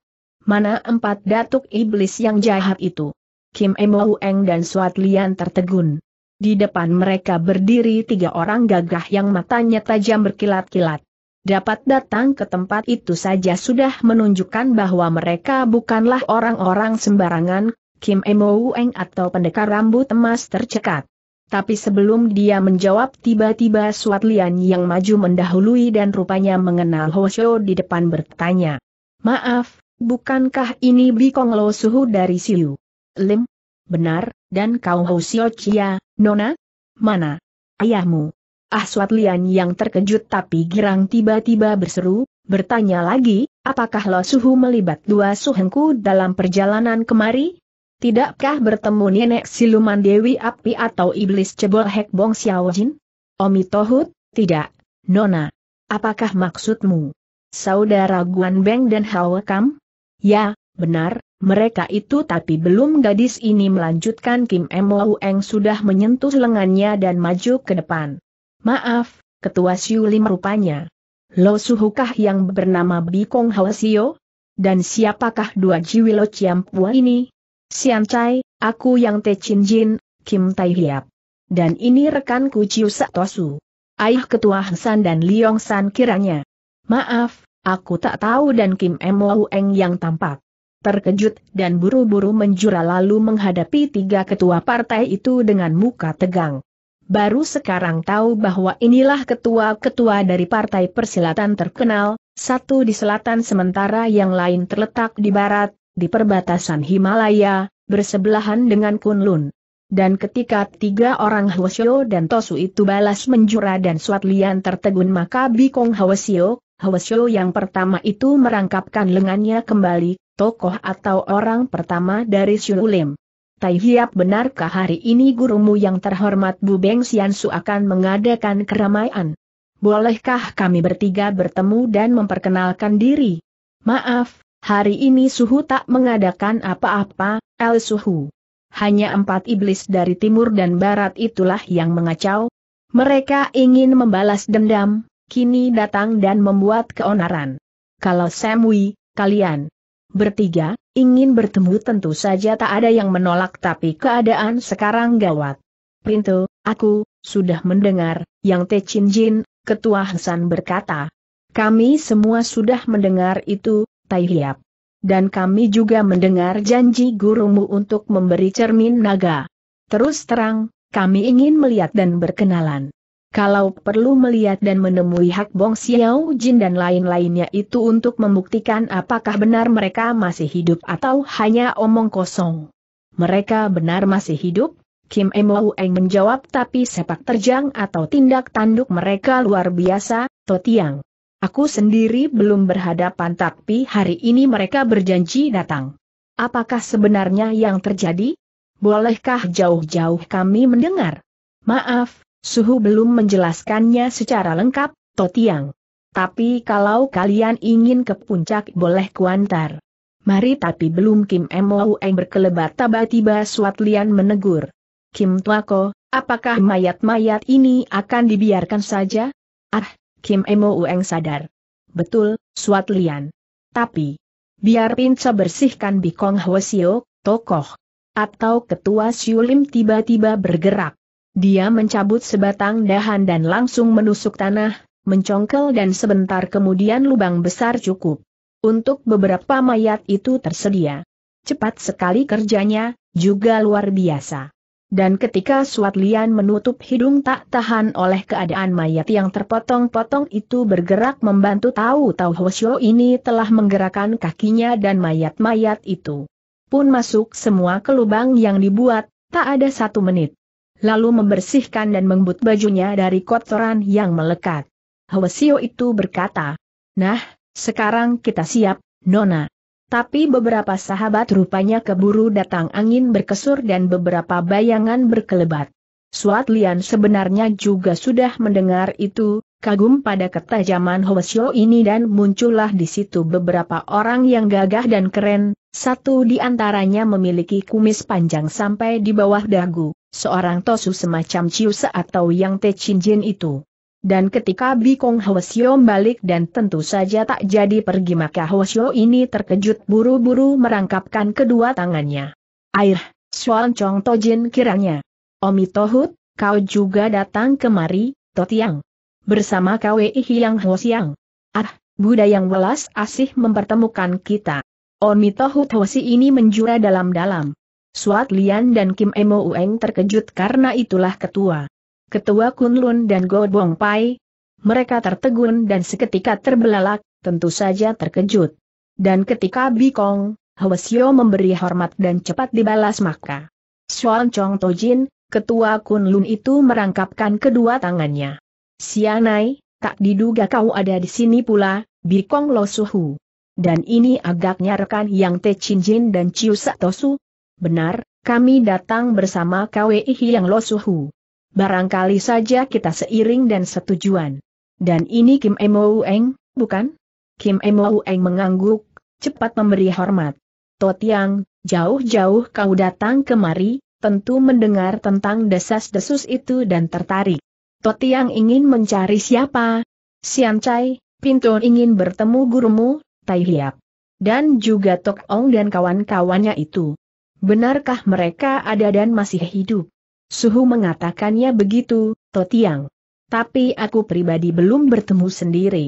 Mana empat datuk iblis yang jahat itu? Kim Emo Eng dan Suat Lian tertegun. Di depan mereka berdiri tiga orang gagah yang matanya tajam berkilat-kilat. Dapat datang ke tempat itu saja sudah menunjukkan bahwa mereka bukanlah orang-orang sembarangan, Kim Emo Eng atau pendekar rambut emas tercekat. Tapi sebelum dia menjawab tiba-tiba Suat Lian yang maju mendahului dan rupanya mengenal Shou di depan bertanya. Maaf, bukankah ini Bikong Lo Suhu dari Siu? Lim? Benar, dan kau Shou Chia, Nona? Mana? Ayahmu. Ah Suat Lian yang terkejut tapi girang tiba-tiba berseru, bertanya lagi, apakah Lo Suhu melibat dua suhengku dalam perjalanan kemari? Tidakkah bertemu nenek siluman Dewi Api atau Iblis Cebol Hek Bong Xiaojin? Omi Tohut, tidak, Nona. Apakah maksudmu? Saudara Guan Beng dan Hao Kam? Ya, benar, mereka itu tapi belum gadis ini melanjutkan Kim Mo Eng sudah menyentuh lengannya dan maju ke depan. Maaf, Ketua Siu Lim rupanya. Lo Suhukah yang bernama Bikong Hao Sio? Dan siapakah dua Jiwilo Ciampua ini? Sian Chai, aku yang Te Chin Jin, Kim Tai Hiap. Dan ini rekanku Chiu Sak Tosu. Ayah Ketua Hansan dan Liong San kiranya. Maaf, aku tak tahu dan Kim Wau Eng yang tampak. Terkejut dan buru-buru menjura lalu menghadapi tiga ketua partai itu dengan muka tegang. Baru sekarang tahu bahwa inilah ketua-ketua dari partai persilatan terkenal, satu di selatan sementara yang lain terletak di barat, di perbatasan Himalaya, bersebelahan dengan Kunlun. Dan ketika tiga orang Hwasyo dan Tosu itu balas menjura dan Suat Lian tertegun maka Bikong Hwasyo, Hwasyo yang pertama itu merangkapkan lengannya kembali, tokoh atau orang pertama dari Syulim. Tai Hiap benarkah hari ini gurumu yang terhormat Bu Beng Siansu akan mengadakan keramaian? Bolehkah kami bertiga bertemu dan memperkenalkan diri? Maaf, Hari ini Suhu tak mengadakan apa-apa, El Suhu. Hanya empat iblis dari timur dan barat itulah yang mengacau. Mereka ingin membalas dendam, kini datang dan membuat keonaran. Kalau Samui, kalian bertiga, ingin bertemu tentu saja tak ada yang menolak tapi keadaan sekarang gawat. Pintu, aku, sudah mendengar, yang Te Chin Jin, Ketua Hasan berkata. Kami semua sudah mendengar itu, Tai Hiap. Dan kami juga mendengar janji gurumu untuk memberi cermin naga. Terus terang, kami ingin melihat dan berkenalan. Kalau perlu melihat dan menemui Hak Bong Xiao Jin dan lain-lainnya itu untuk membuktikan apakah benar mereka masih hidup atau hanya omong kosong. Mereka benar masih hidup? Kim Emo Eng menjawab tapi sepak terjang atau tindak tanduk mereka luar biasa, Totiang. Aku sendiri belum berhadapan tapi hari ini mereka berjanji datang. Apakah sebenarnya yang terjadi? Bolehkah jauh-jauh kami mendengar? Maaf, Suhu belum menjelaskannya secara lengkap, Totiang. Tapi kalau kalian ingin ke puncak boleh kuantar. Mari tapi belum Kim Moueng berkelebat tiba-tiba Suat Lian menegur. Kim Tuako, apakah mayat-mayat ini akan dibiarkan saja? Ah, Kim Emo Ueng sadar. Betul, Suat Lian. Tapi, biar Pinca bersihkan Bikong Hwasio, tokoh. Atau ketua Siulim tiba-tiba bergerak. Dia mencabut sebatang dahan dan langsung menusuk tanah, mencongkel dan sebentar kemudian lubang besar cukup. Untuk beberapa mayat itu tersedia. Cepat sekali kerjanya, juga luar biasa. Dan ketika Suat Lian menutup hidung tak tahan oleh keadaan mayat yang terpotong-potong itu bergerak membantu tahu-tahu Hoshio ini telah menggerakkan kakinya dan mayat-mayat itu pun masuk semua ke lubang yang dibuat, tak ada satu menit. Lalu membersihkan dan membut bajunya dari kotoran yang melekat. Hoshio itu berkata, Nah, sekarang kita siap, Nona. Tapi beberapa sahabat rupanya keburu datang angin berkesur dan beberapa bayangan berkelebat. Suat Lian sebenarnya juga sudah mendengar itu, kagum pada ketajaman Hoesyo ini dan muncullah di situ beberapa orang yang gagah dan keren, satu di antaranya memiliki kumis panjang sampai di bawah dagu, seorang tosu semacam Ciusa atau Yang Te Chin Jin itu. Dan ketika Bikong Hwasyo balik dan tentu saja tak jadi pergi maka Hwasyo ini terkejut buru-buru merangkapkan kedua tangannya. Air, Suan Chong Tojin kiranya. Omi Tohut, kau juga datang kemari, Totiang. Bersama Kwei Hyang Hwasiang. Ah, Buddha yang welas asih mempertemukan kita. Omi Tohut Hwasi ini menjura dalam-dalam. Suat Lian dan Kim Emo Ueng terkejut karena itulah ketua. Ketua Kunlun dan Godbong Pai. Mereka tertegun dan seketika terbelalak, tentu saja terkejut. Dan ketika Bikong, Hwasyo memberi hormat dan cepat dibalas maka. Soal Chong Tojin, ketua Kunlun itu merangkapkan kedua tangannya. Sianai, tak diduga kau ada di sini pula, Bikong Lo Suhu. Dan ini agaknya rekan yang Te Chin Jin dan Chiu Tosu? Benar, kami datang bersama KWI yang Lo Suhu. Barangkali saja kita seiring dan setujuan. Dan ini Kim Emo Eng, bukan? Kim Emo Eng mengangguk, cepat memberi hormat. Totiang, jauh-jauh kau datang kemari, tentu mendengar tentang desas-desus itu dan tertarik. Totiang ingin mencari siapa? Sian Chai, Pinto ingin bertemu gurumu, Tai Hiap. Dan juga Tok Ong dan kawan-kawannya itu. Benarkah mereka ada dan masih hidup? Suhu mengatakannya begitu, Totiang. Tapi aku pribadi belum bertemu sendiri.